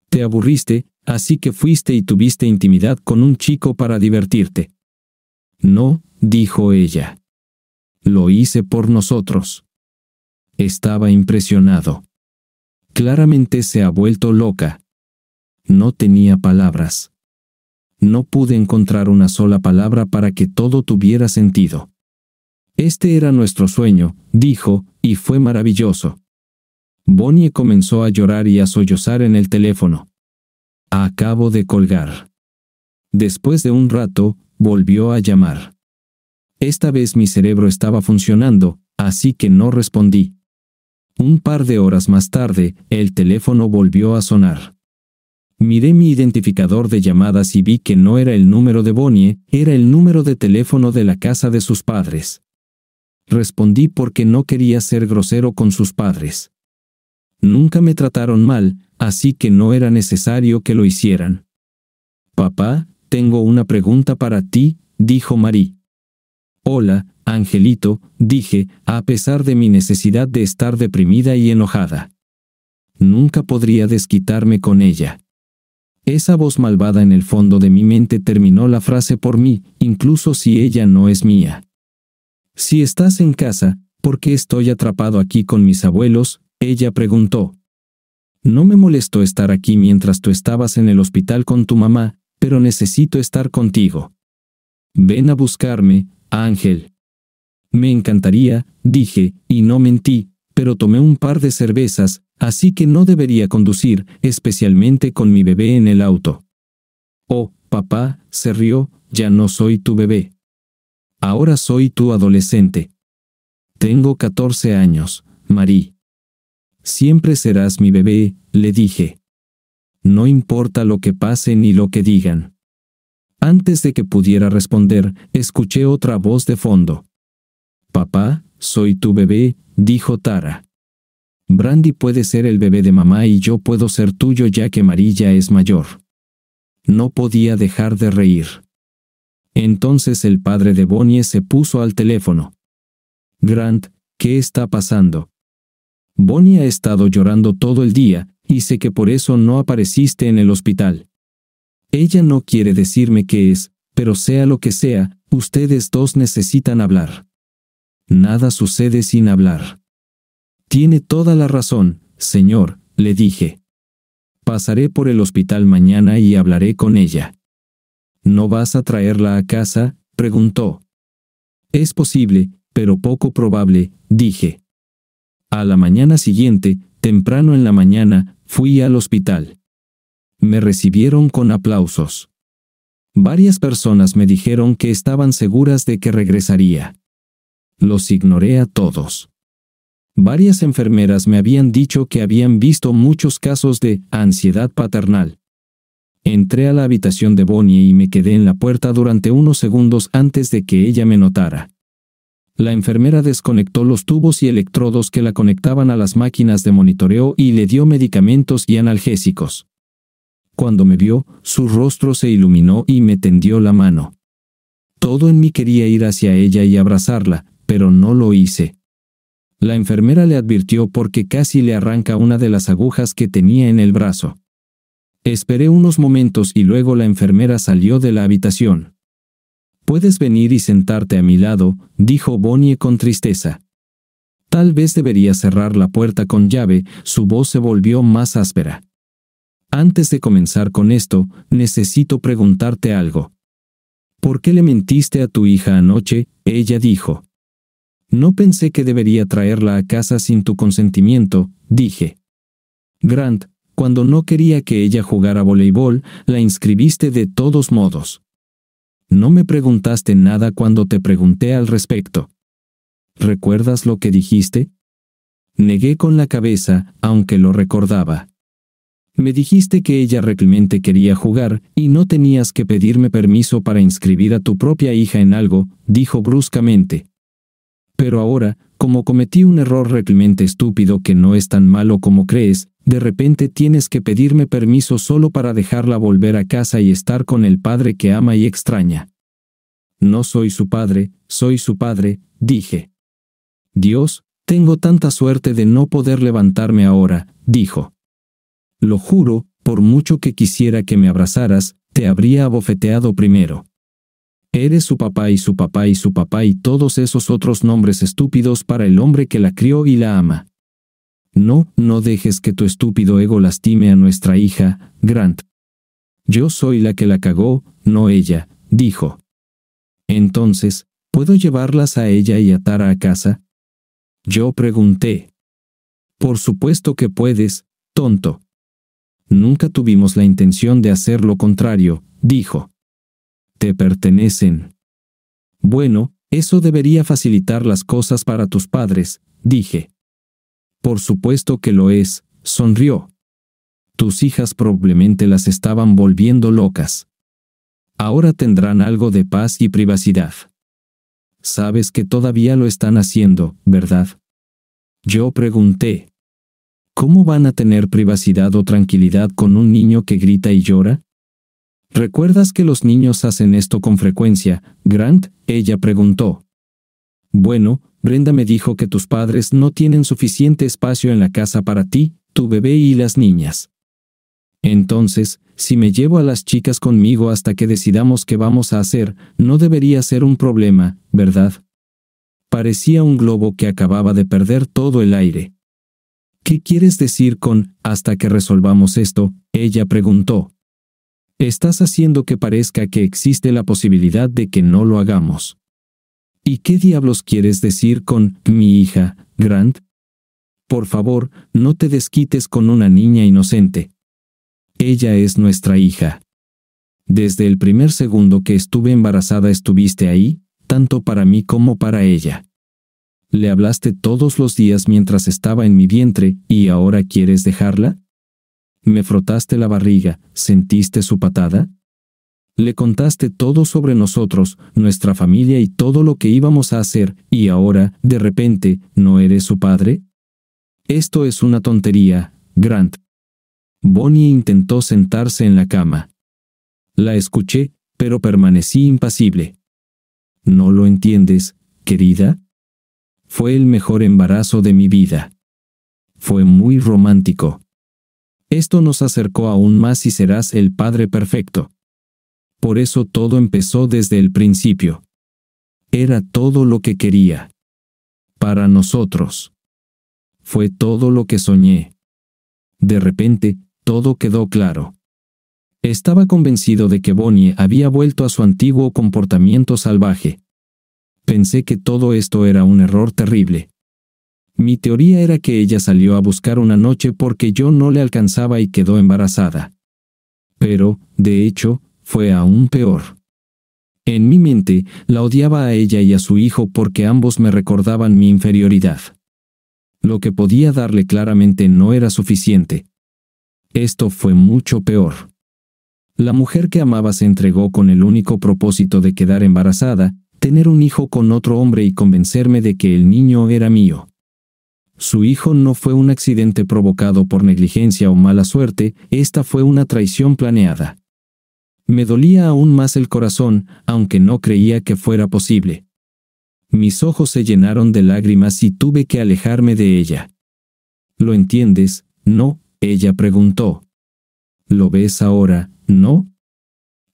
Te aburriste, así que fuiste y tuviste intimidad con un chico para divertirte. No, dijo ella. Lo hice por nosotros. Estaba impresionado. Claramente se ha vuelto loca. No tenía palabras. No pude encontrar una sola palabra para que todo tuviera sentido. Este era nuestro sueño, dijo, y fue maravilloso. Bonnie comenzó a llorar y a sollozar en el teléfono. Acabo de colgar. Después de un rato, volvió a llamar. Esta vez mi cerebro estaba funcionando, así que no respondí. Un par de horas más tarde, el teléfono volvió a sonar. Miré mi identificador de llamadas y vi que no era el número de Bonnie, era el número de teléfono de la casa de sus padres respondí porque no quería ser grosero con sus padres. Nunca me trataron mal, así que no era necesario que lo hicieran. Papá, tengo una pregunta para ti, dijo Marí. Hola, Angelito, dije, a pesar de mi necesidad de estar deprimida y enojada. Nunca podría desquitarme con ella. Esa voz malvada en el fondo de mi mente terminó la frase por mí, incluso si ella no es mía. Si estás en casa, ¿por qué estoy atrapado aquí con mis abuelos? Ella preguntó. No me molestó estar aquí mientras tú estabas en el hospital con tu mamá, pero necesito estar contigo. Ven a buscarme, Ángel. Me encantaría, dije, y no mentí, pero tomé un par de cervezas, así que no debería conducir, especialmente con mi bebé en el auto. Oh, papá, se rió, ya no soy tu bebé. Ahora soy tu adolescente. Tengo 14 años, Marí. Siempre serás mi bebé, le dije. No importa lo que pase ni lo que digan. Antes de que pudiera responder, escuché otra voz de fondo. Papá, soy tu bebé, dijo Tara. Brandy puede ser el bebé de mamá y yo puedo ser tuyo ya que Marilla es mayor. No podía dejar de reír. Entonces el padre de Bonnie se puso al teléfono. Grant, ¿qué está pasando? Bonnie ha estado llorando todo el día, y sé que por eso no apareciste en el hospital. Ella no quiere decirme qué es, pero sea lo que sea, ustedes dos necesitan hablar. Nada sucede sin hablar. Tiene toda la razón, señor, le dije. Pasaré por el hospital mañana y hablaré con ella. ¿No vas a traerla a casa? preguntó. Es posible, pero poco probable, dije. A la mañana siguiente, temprano en la mañana, fui al hospital. Me recibieron con aplausos. Varias personas me dijeron que estaban seguras de que regresaría. Los ignoré a todos. Varias enfermeras me habían dicho que habían visto muchos casos de ansiedad paternal, Entré a la habitación de Bonnie y me quedé en la puerta durante unos segundos antes de que ella me notara. La enfermera desconectó los tubos y electrodos que la conectaban a las máquinas de monitoreo y le dio medicamentos y analgésicos. Cuando me vio, su rostro se iluminó y me tendió la mano. Todo en mí quería ir hacia ella y abrazarla, pero no lo hice. La enfermera le advirtió porque casi le arranca una de las agujas que tenía en el brazo. Esperé unos momentos y luego la enfermera salió de la habitación. Puedes venir y sentarte a mi lado, dijo Bonnie con tristeza. Tal vez debería cerrar la puerta con llave, su voz se volvió más áspera. Antes de comenzar con esto, necesito preguntarte algo. ¿Por qué le mentiste a tu hija anoche? ella dijo. No pensé que debería traerla a casa sin tu consentimiento, dije. Grant, cuando no quería que ella jugara voleibol, la inscribiste de todos modos. No me preguntaste nada cuando te pregunté al respecto. ¿Recuerdas lo que dijiste? Negué con la cabeza, aunque lo recordaba. Me dijiste que ella realmente quería jugar y no tenías que pedirme permiso para inscribir a tu propia hija en algo, dijo bruscamente. Pero ahora, como cometí un error realmente estúpido que no es tan malo como crees, de repente tienes que pedirme permiso solo para dejarla volver a casa y estar con el padre que ama y extraña. No soy su padre, soy su padre, dije. Dios, tengo tanta suerte de no poder levantarme ahora, dijo. Lo juro, por mucho que quisiera que me abrazaras, te habría abofeteado primero. Eres su papá y su papá y su papá y todos esos otros nombres estúpidos para el hombre que la crió y la ama. No, no dejes que tu estúpido ego lastime a nuestra hija, Grant. Yo soy la que la cagó, no ella, dijo. Entonces, ¿puedo llevarlas a ella y atar a casa? Yo pregunté. Por supuesto que puedes, tonto. Nunca tuvimos la intención de hacer lo contrario, dijo. Te pertenecen. Bueno, eso debería facilitar las cosas para tus padres, dije. Por supuesto que lo es, sonrió. Tus hijas probablemente las estaban volviendo locas. Ahora tendrán algo de paz y privacidad. Sabes que todavía lo están haciendo, ¿verdad? Yo pregunté. ¿Cómo van a tener privacidad o tranquilidad con un niño que grita y llora? ¿Recuerdas que los niños hacen esto con frecuencia, Grant? Ella preguntó. Bueno, Brenda me dijo que tus padres no tienen suficiente espacio en la casa para ti, tu bebé y las niñas. Entonces, si me llevo a las chicas conmigo hasta que decidamos qué vamos a hacer, no debería ser un problema, ¿verdad? Parecía un globo que acababa de perder todo el aire. ¿Qué quieres decir con hasta que resolvamos esto? ella preguntó. Estás haciendo que parezca que existe la posibilidad de que no lo hagamos. ¿Y qué diablos quieres decir con mi hija, Grant? Por favor, no te desquites con una niña inocente. Ella es nuestra hija. Desde el primer segundo que estuve embarazada estuviste ahí, tanto para mí como para ella. Le hablaste todos los días mientras estaba en mi vientre, y ahora quieres dejarla? Me frotaste la barriga, ¿sentiste su patada? Le contaste todo sobre nosotros, nuestra familia y todo lo que íbamos a hacer, y ahora, de repente, ¿no eres su padre? Esto es una tontería, Grant. Bonnie intentó sentarse en la cama. La escuché, pero permanecí impasible. ¿No lo entiendes, querida? Fue el mejor embarazo de mi vida. Fue muy romántico. Esto nos acercó aún más y serás el padre perfecto. Por eso todo empezó desde el principio. Era todo lo que quería. Para nosotros. Fue todo lo que soñé. De repente, todo quedó claro. Estaba convencido de que Bonnie había vuelto a su antiguo comportamiento salvaje. Pensé que todo esto era un error terrible. Mi teoría era que ella salió a buscar una noche porque yo no le alcanzaba y quedó embarazada. Pero, de hecho, fue aún peor. En mi mente, la odiaba a ella y a su hijo porque ambos me recordaban mi inferioridad. Lo que podía darle claramente no era suficiente. Esto fue mucho peor. La mujer que amaba se entregó con el único propósito de quedar embarazada, tener un hijo con otro hombre y convencerme de que el niño era mío. Su hijo no fue un accidente provocado por negligencia o mala suerte, esta fue una traición planeada. Me dolía aún más el corazón, aunque no creía que fuera posible. Mis ojos se llenaron de lágrimas y tuve que alejarme de ella. ¿Lo entiendes? No, ella preguntó. ¿Lo ves ahora? No.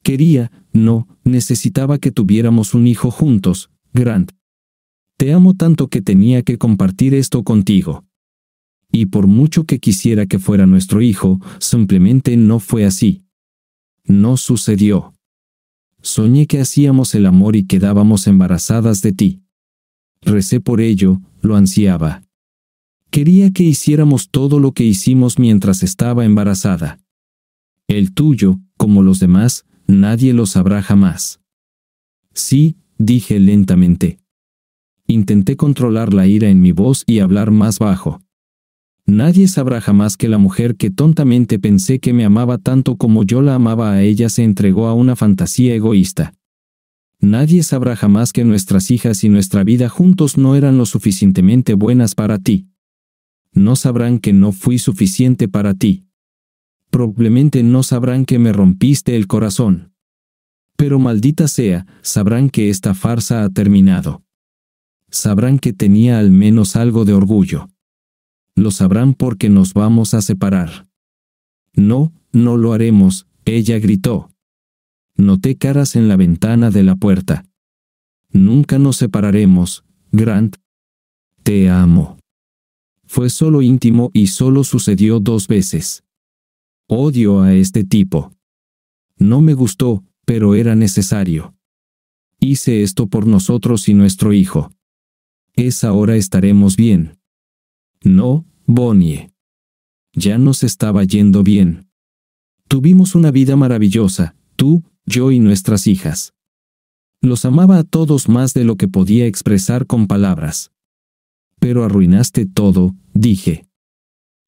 Quería, no, necesitaba que tuviéramos un hijo juntos, Grant. Te amo tanto que tenía que compartir esto contigo. Y por mucho que quisiera que fuera nuestro hijo, simplemente no fue así. No sucedió. Soñé que hacíamos el amor y quedábamos embarazadas de ti. Recé por ello, lo ansiaba. Quería que hiciéramos todo lo que hicimos mientras estaba embarazada. El tuyo, como los demás, nadie lo sabrá jamás. Sí, dije lentamente. Intenté controlar la ira en mi voz y hablar más bajo. Nadie sabrá jamás que la mujer que tontamente pensé que me amaba tanto como yo la amaba a ella se entregó a una fantasía egoísta. Nadie sabrá jamás que nuestras hijas y nuestra vida juntos no eran lo suficientemente buenas para ti. No sabrán que no fui suficiente para ti. Probablemente no sabrán que me rompiste el corazón. Pero maldita sea, sabrán que esta farsa ha terminado. Sabrán que tenía al menos algo de orgullo lo sabrán porque nos vamos a separar. No, no lo haremos, ella gritó. Noté caras en la ventana de la puerta. Nunca nos separaremos, Grant. Te amo. Fue solo íntimo y solo sucedió dos veces. Odio a este tipo. No me gustó, pero era necesario. Hice esto por nosotros y nuestro hijo. Es ahora estaremos bien. No, Bonnie. Ya nos estaba yendo bien. Tuvimos una vida maravillosa, tú, yo y nuestras hijas. Los amaba a todos más de lo que podía expresar con palabras. Pero arruinaste todo, dije.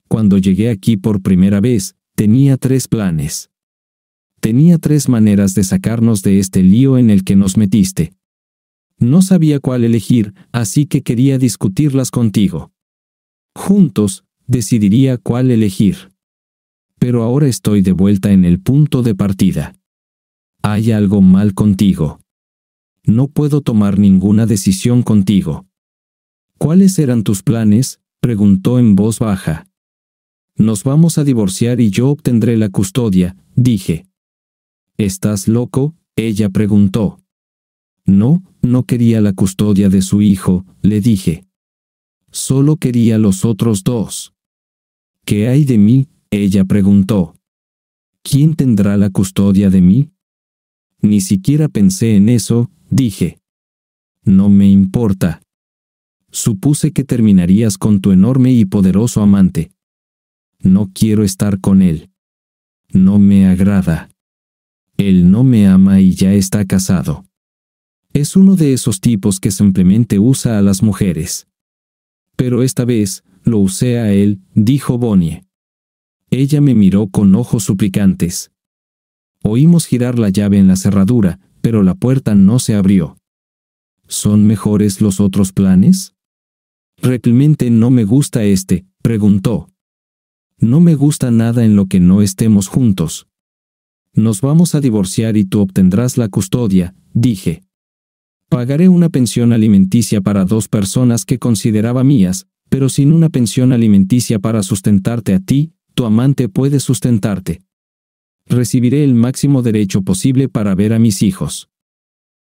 Cuando llegué aquí por primera vez, tenía tres planes. Tenía tres maneras de sacarnos de este lío en el que nos metiste. No sabía cuál elegir, así que quería discutirlas contigo juntos, decidiría cuál elegir. Pero ahora estoy de vuelta en el punto de partida. Hay algo mal contigo. No puedo tomar ninguna decisión contigo. ¿Cuáles eran tus planes? preguntó en voz baja. Nos vamos a divorciar y yo obtendré la custodia, dije. ¿Estás loco? ella preguntó. No, no quería la custodia de su hijo, le dije. Solo quería los otros dos. ¿Qué hay de mí? ella preguntó. ¿Quién tendrá la custodia de mí? Ni siquiera pensé en eso, dije. No me importa. Supuse que terminarías con tu enorme y poderoso amante. No quiero estar con él. No me agrada. Él no me ama y ya está casado. Es uno de esos tipos que simplemente usa a las mujeres. Pero esta vez, lo usé a él, dijo Bonnie. Ella me miró con ojos suplicantes. Oímos girar la llave en la cerradura, pero la puerta no se abrió. ¿Son mejores los otros planes? Realmente no me gusta este, preguntó. No me gusta nada en lo que no estemos juntos. Nos vamos a divorciar y tú obtendrás la custodia, dije. Pagaré una pensión alimenticia para dos personas que consideraba mías, pero sin una pensión alimenticia para sustentarte a ti, tu amante puede sustentarte. Recibiré el máximo derecho posible para ver a mis hijos.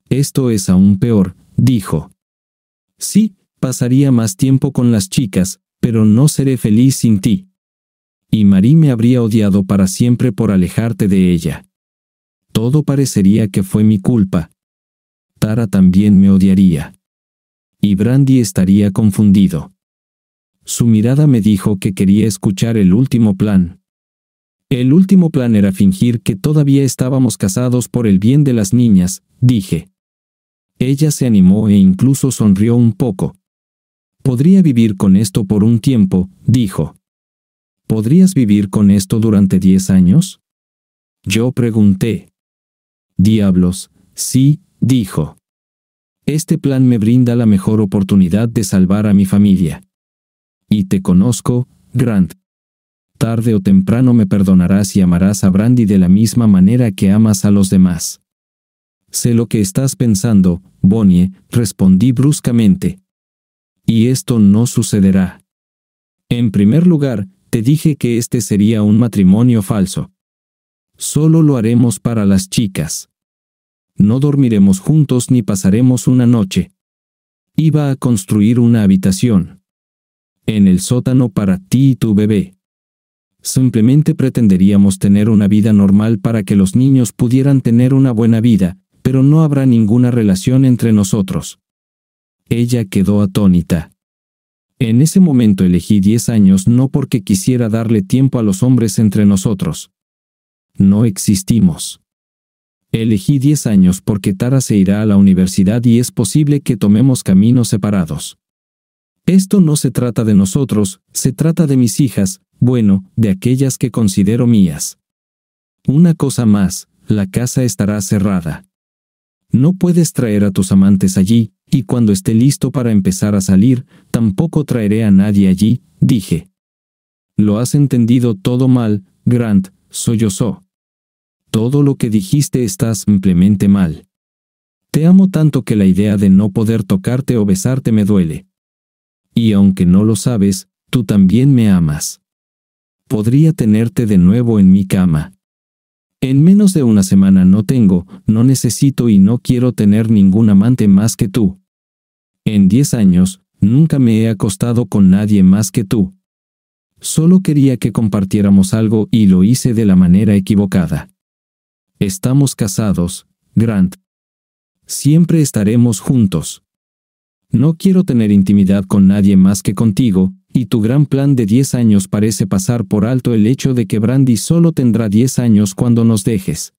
Esto es aún peor, dijo. Sí, pasaría más tiempo con las chicas, pero no seré feliz sin ti. Y Marie me habría odiado para siempre por alejarte de ella. Todo parecería que fue mi culpa, Tara también me odiaría. Y Brandy estaría confundido. Su mirada me dijo que quería escuchar el último plan. El último plan era fingir que todavía estábamos casados por el bien de las niñas, dije. Ella se animó e incluso sonrió un poco. Podría vivir con esto por un tiempo, dijo. ¿Podrías vivir con esto durante diez años? Yo pregunté. Diablos, sí, dijo. Este plan me brinda la mejor oportunidad de salvar a mi familia. Y te conozco, Grant. Tarde o temprano me perdonarás y amarás a Brandy de la misma manera que amas a los demás. Sé lo que estás pensando, Bonnie, respondí bruscamente. Y esto no sucederá. En primer lugar, te dije que este sería un matrimonio falso. Solo lo haremos para las chicas no dormiremos juntos ni pasaremos una noche. Iba a construir una habitación. En el sótano para ti y tu bebé. Simplemente pretenderíamos tener una vida normal para que los niños pudieran tener una buena vida, pero no habrá ninguna relación entre nosotros. Ella quedó atónita. En ese momento elegí 10 años no porque quisiera darle tiempo a los hombres entre nosotros. No existimos. Elegí 10 años porque Tara se irá a la universidad y es posible que tomemos caminos separados. Esto no se trata de nosotros, se trata de mis hijas, bueno, de aquellas que considero mías. Una cosa más, la casa estará cerrada. No puedes traer a tus amantes allí, y cuando esté listo para empezar a salir, tampoco traeré a nadie allí, dije. Lo has entendido todo mal, Grant, sollozó. Todo lo que dijiste está simplemente mal. Te amo tanto que la idea de no poder tocarte o besarte me duele. Y aunque no lo sabes, tú también me amas. Podría tenerte de nuevo en mi cama. En menos de una semana no tengo, no necesito y no quiero tener ningún amante más que tú. En diez años, nunca me he acostado con nadie más que tú. Solo quería que compartiéramos algo y lo hice de la manera equivocada. Estamos casados, Grant. Siempre estaremos juntos. No quiero tener intimidad con nadie más que contigo, y tu gran plan de 10 años parece pasar por alto el hecho de que Brandy solo tendrá 10 años cuando nos dejes.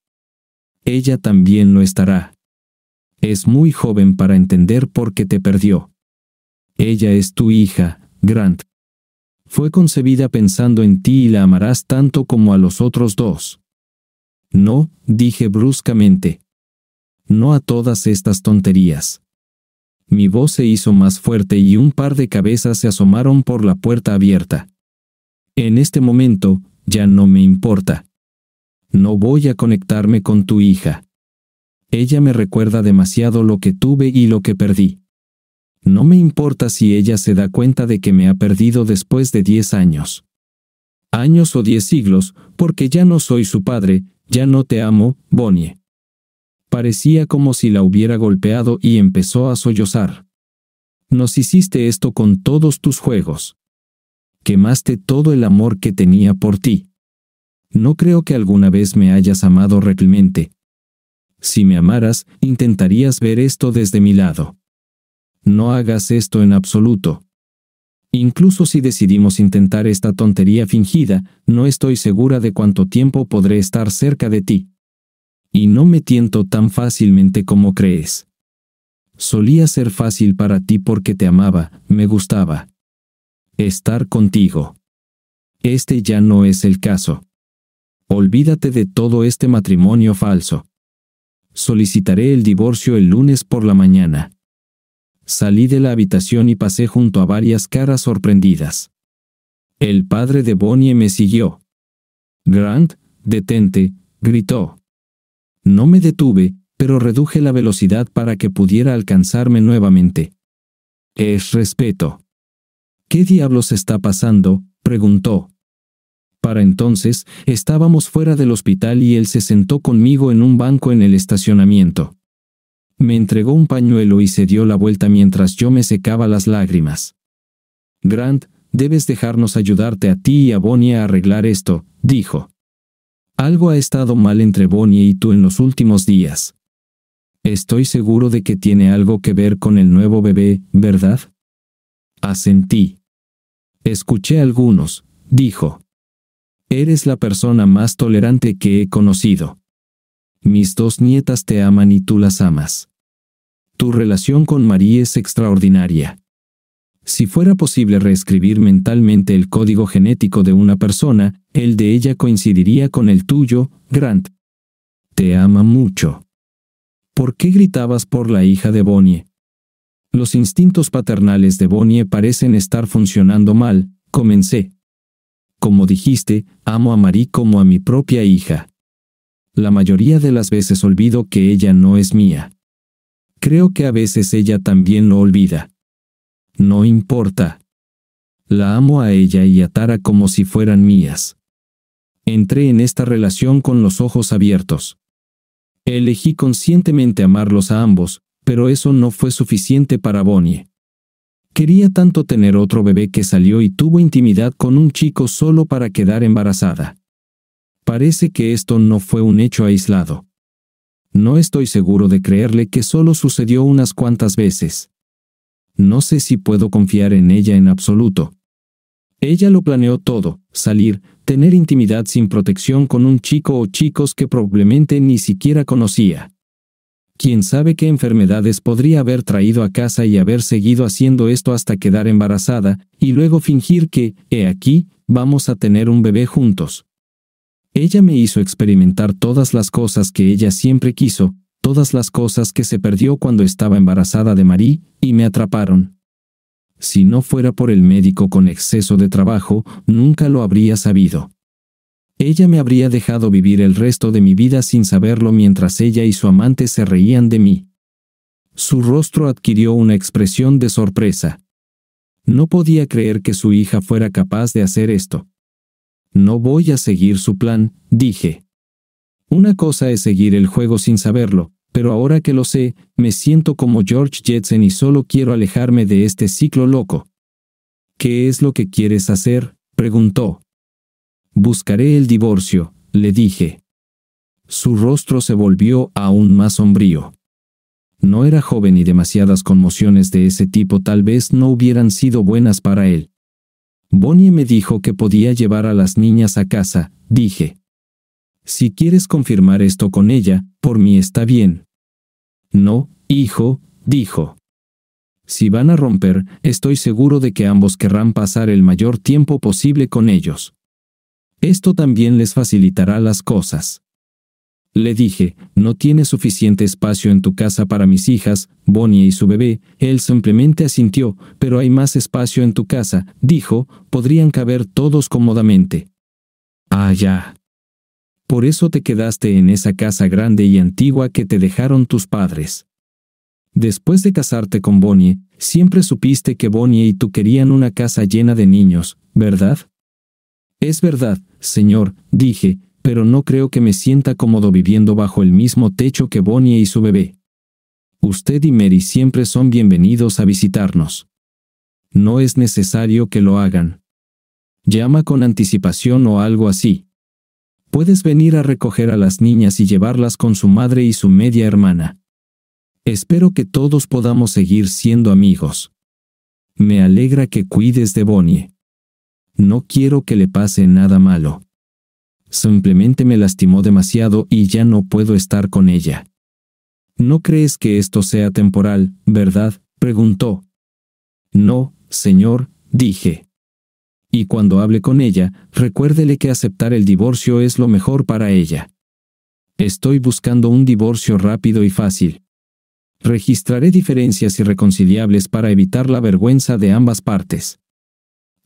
Ella también lo estará. Es muy joven para entender por qué te perdió. Ella es tu hija, Grant. Fue concebida pensando en ti y la amarás tanto como a los otros dos. No, dije bruscamente. No a todas estas tonterías. Mi voz se hizo más fuerte y un par de cabezas se asomaron por la puerta abierta. En este momento, ya no me importa. No voy a conectarme con tu hija. Ella me recuerda demasiado lo que tuve y lo que perdí. No me importa si ella se da cuenta de que me ha perdido después de diez años. Años o diez siglos, porque ya no soy su padre, ya no te amo, Bonnie. Parecía como si la hubiera golpeado y empezó a sollozar. Nos hiciste esto con todos tus juegos. Quemaste todo el amor que tenía por ti. No creo que alguna vez me hayas amado realmente. Si me amaras, intentarías ver esto desde mi lado. No hagas esto en absoluto. Incluso si decidimos intentar esta tontería fingida, no estoy segura de cuánto tiempo podré estar cerca de ti. Y no me tiento tan fácilmente como crees. Solía ser fácil para ti porque te amaba, me gustaba. Estar contigo. Este ya no es el caso. Olvídate de todo este matrimonio falso. Solicitaré el divorcio el lunes por la mañana. Salí de la habitación y pasé junto a varias caras sorprendidas. El padre de Bonnie me siguió. Grant, detente, gritó. No me detuve, pero reduje la velocidad para que pudiera alcanzarme nuevamente. Es respeto. ¿Qué diablos está pasando? preguntó. Para entonces, estábamos fuera del hospital y él se sentó conmigo en un banco en el estacionamiento. Me entregó un pañuelo y se dio la vuelta mientras yo me secaba las lágrimas. Grant, debes dejarnos ayudarte a ti y a Bonnie a arreglar esto, dijo. Algo ha estado mal entre Bonnie y tú en los últimos días. Estoy seguro de que tiene algo que ver con el nuevo bebé, ¿verdad? Asentí. Escuché algunos, dijo. Eres la persona más tolerante que he conocido. Mis dos nietas te aman y tú las amas. Tu relación con Marie es extraordinaria. Si fuera posible reescribir mentalmente el código genético de una persona, el de ella coincidiría con el tuyo, Grant. Te ama mucho. ¿Por qué gritabas por la hija de Bonnie? Los instintos paternales de Bonnie parecen estar funcionando mal, comencé. Como dijiste, amo a Marie como a mi propia hija. La mayoría de las veces olvido que ella no es mía. Creo que a veces ella también lo olvida. No importa. La amo a ella y a Tara como si fueran mías. Entré en esta relación con los ojos abiertos. Elegí conscientemente amarlos a ambos, pero eso no fue suficiente para Bonnie. Quería tanto tener otro bebé que salió y tuvo intimidad con un chico solo para quedar embarazada. Parece que esto no fue un hecho aislado. No estoy seguro de creerle que solo sucedió unas cuantas veces. No sé si puedo confiar en ella en absoluto. Ella lo planeó todo, salir, tener intimidad sin protección con un chico o chicos que probablemente ni siquiera conocía. Quién sabe qué enfermedades podría haber traído a casa y haber seguido haciendo esto hasta quedar embarazada, y luego fingir que, he aquí, vamos a tener un bebé juntos. Ella me hizo experimentar todas las cosas que ella siempre quiso, todas las cosas que se perdió cuando estaba embarazada de Marie, y me atraparon. Si no fuera por el médico con exceso de trabajo, nunca lo habría sabido. Ella me habría dejado vivir el resto de mi vida sin saberlo mientras ella y su amante se reían de mí. Su rostro adquirió una expresión de sorpresa. No podía creer que su hija fuera capaz de hacer esto. No voy a seguir su plan, dije. Una cosa es seguir el juego sin saberlo, pero ahora que lo sé, me siento como George Jetson y solo quiero alejarme de este ciclo loco. ¿Qué es lo que quieres hacer? preguntó. Buscaré el divorcio, le dije. Su rostro se volvió aún más sombrío. No era joven y demasiadas conmociones de ese tipo tal vez no hubieran sido buenas para él. Bonnie me dijo que podía llevar a las niñas a casa, dije. Si quieres confirmar esto con ella, por mí está bien. No, hijo, dijo. Si van a romper, estoy seguro de que ambos querrán pasar el mayor tiempo posible con ellos. Esto también les facilitará las cosas. Le dije, no tienes suficiente espacio en tu casa para mis hijas, Bonnie y su bebé. Él simplemente asintió, pero hay más espacio en tu casa, dijo, podrían caber todos cómodamente. Ah, ya. Por eso te quedaste en esa casa grande y antigua que te dejaron tus padres. Después de casarte con Bonnie, siempre supiste que Bonnie y tú querían una casa llena de niños, ¿verdad? Es verdad, señor, dije, pero no creo que me sienta cómodo viviendo bajo el mismo techo que Bonnie y su bebé. Usted y Mary siempre son bienvenidos a visitarnos. No es necesario que lo hagan. Llama con anticipación o algo así. Puedes venir a recoger a las niñas y llevarlas con su madre y su media hermana. Espero que todos podamos seguir siendo amigos. Me alegra que cuides de Bonnie. No quiero que le pase nada malo. Simplemente me lastimó demasiado y ya no puedo estar con ella. ¿No crees que esto sea temporal, verdad? preguntó. No, señor, dije. Y cuando hable con ella, recuérdele que aceptar el divorcio es lo mejor para ella. Estoy buscando un divorcio rápido y fácil. Registraré diferencias irreconciliables para evitar la vergüenza de ambas partes.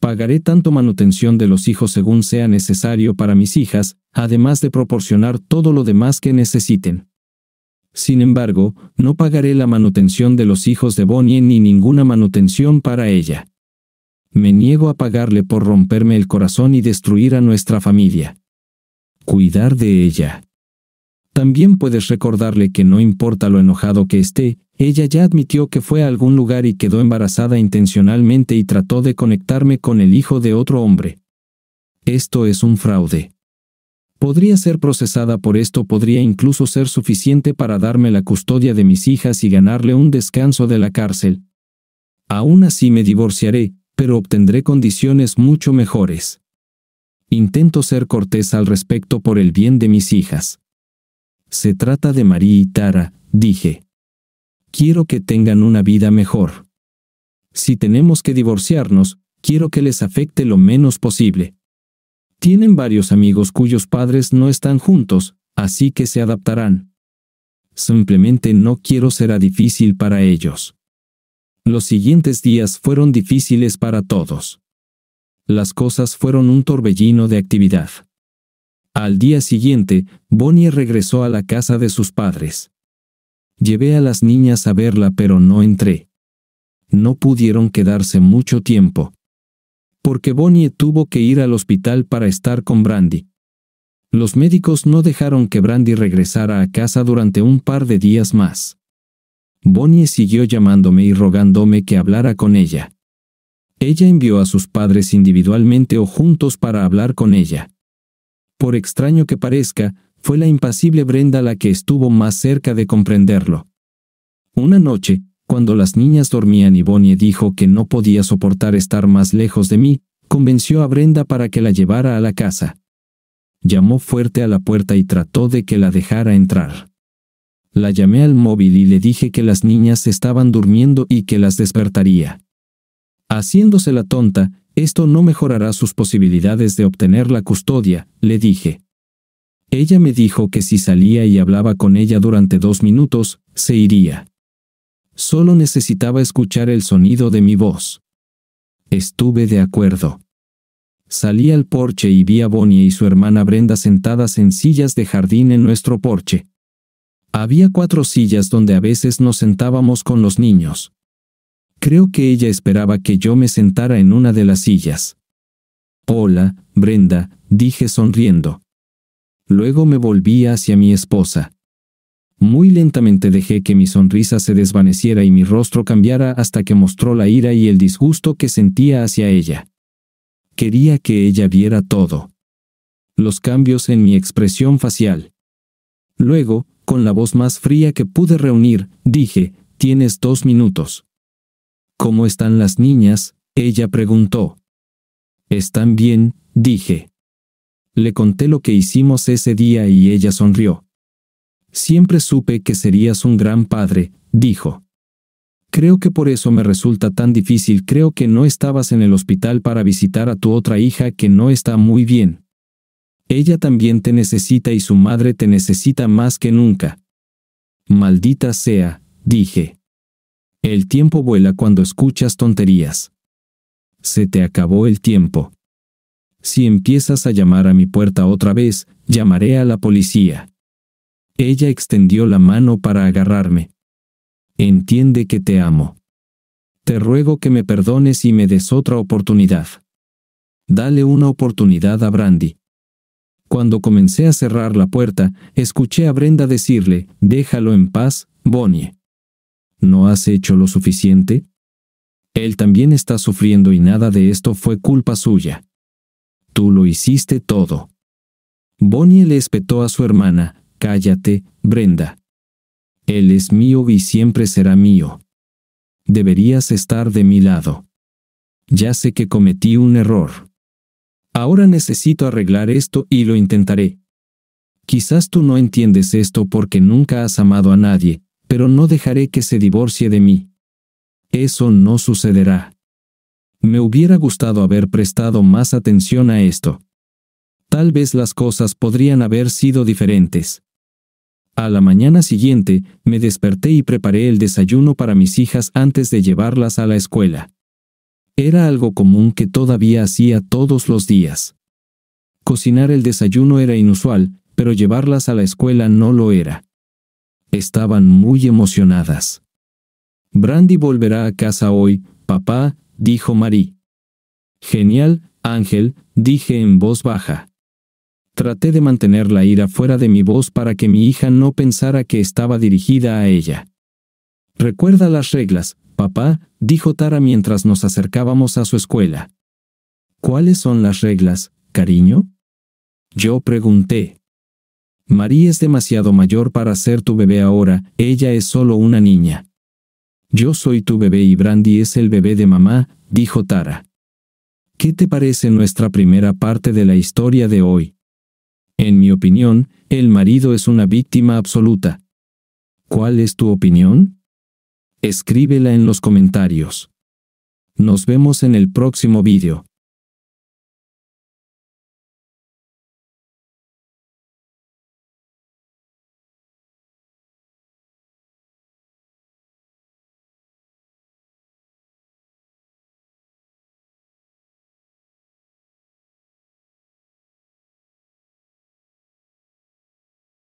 Pagaré tanto manutención de los hijos según sea necesario para mis hijas, además de proporcionar todo lo demás que necesiten. Sin embargo, no pagaré la manutención de los hijos de Bonnie ni ninguna manutención para ella. Me niego a pagarle por romperme el corazón y destruir a nuestra familia. Cuidar de ella. También puedes recordarle que no importa lo enojado que esté, ella ya admitió que fue a algún lugar y quedó embarazada intencionalmente y trató de conectarme con el hijo de otro hombre. Esto es un fraude. Podría ser procesada por esto, podría incluso ser suficiente para darme la custodia de mis hijas y ganarle un descanso de la cárcel. Aún así me divorciaré, pero obtendré condiciones mucho mejores. Intento ser cortés al respecto por el bien de mis hijas. Se trata de María y Tara, dije. Quiero que tengan una vida mejor. Si tenemos que divorciarnos, quiero que les afecte lo menos posible. Tienen varios amigos cuyos padres no están juntos, así que se adaptarán. Simplemente no quiero será difícil para ellos. Los siguientes días fueron difíciles para todos. Las cosas fueron un torbellino de actividad. Al día siguiente, Bonnie regresó a la casa de sus padres. Llevé a las niñas a verla pero no entré. No pudieron quedarse mucho tiempo. Porque Bonnie tuvo que ir al hospital para estar con Brandy. Los médicos no dejaron que Brandy regresara a casa durante un par de días más. Bonnie siguió llamándome y rogándome que hablara con ella. Ella envió a sus padres individualmente o juntos para hablar con ella. Por extraño que parezca, fue la impasible Brenda la que estuvo más cerca de comprenderlo. Una noche, cuando las niñas dormían y Bonnie dijo que no podía soportar estar más lejos de mí, convenció a Brenda para que la llevara a la casa. Llamó fuerte a la puerta y trató de que la dejara entrar. La llamé al móvil y le dije que las niñas estaban durmiendo y que las despertaría. Haciéndose la tonta, esto no mejorará sus posibilidades de obtener la custodia, le dije. Ella me dijo que si salía y hablaba con ella durante dos minutos, se iría. Solo necesitaba escuchar el sonido de mi voz. Estuve de acuerdo. Salí al porche y vi a Bonnie y su hermana Brenda sentadas en sillas de jardín en nuestro porche. Había cuatro sillas donde a veces nos sentábamos con los niños. Creo que ella esperaba que yo me sentara en una de las sillas. Hola, Brenda, dije sonriendo. Luego me volví hacia mi esposa. Muy lentamente dejé que mi sonrisa se desvaneciera y mi rostro cambiara hasta que mostró la ira y el disgusto que sentía hacia ella. Quería que ella viera todo. Los cambios en mi expresión facial. Luego, con la voz más fría que pude reunir, dije, tienes dos minutos. ¿Cómo están las niñas? Ella preguntó. Están bien, dije. Le conté lo que hicimos ese día y ella sonrió. Siempre supe que serías un gran padre, dijo. Creo que por eso me resulta tan difícil, creo que no estabas en el hospital para visitar a tu otra hija que no está muy bien. Ella también te necesita y su madre te necesita más que nunca. Maldita sea, dije. El tiempo vuela cuando escuchas tonterías. Se te acabó el tiempo. Si empiezas a llamar a mi puerta otra vez, llamaré a la policía. Ella extendió la mano para agarrarme. Entiende que te amo. Te ruego que me perdones y me des otra oportunidad. Dale una oportunidad a Brandy. Cuando comencé a cerrar la puerta, escuché a Brenda decirle, déjalo en paz, Bonnie. ¿No has hecho lo suficiente? Él también está sufriendo y nada de esto fue culpa suya. Tú lo hiciste todo. Bonnie le espetó a su hermana, Cállate, Brenda. Él es mío y siempre será mío. Deberías estar de mi lado. Ya sé que cometí un error. Ahora necesito arreglar esto y lo intentaré. Quizás tú no entiendes esto porque nunca has amado a nadie, pero no dejaré que se divorcie de mí. Eso no sucederá. Me hubiera gustado haber prestado más atención a esto. Tal vez las cosas podrían haber sido diferentes. A la mañana siguiente, me desperté y preparé el desayuno para mis hijas antes de llevarlas a la escuela. Era algo común que todavía hacía todos los días. Cocinar el desayuno era inusual, pero llevarlas a la escuela no lo era. Estaban muy emocionadas. Brandy volverá a casa hoy, papá, dijo Marie. Genial, Ángel, dije en voz baja. Traté de mantener la ira fuera de mi voz para que mi hija no pensara que estaba dirigida a ella. Recuerda las reglas, papá, dijo Tara mientras nos acercábamos a su escuela. ¿Cuáles son las reglas, cariño? Yo pregunté. María es demasiado mayor para ser tu bebé ahora, ella es solo una niña. Yo soy tu bebé y Brandy es el bebé de mamá, dijo Tara. ¿Qué te parece nuestra primera parte de la historia de hoy? En mi opinión, el marido es una víctima absoluta. ¿Cuál es tu opinión? Escríbela en los comentarios. Nos vemos en el próximo vídeo.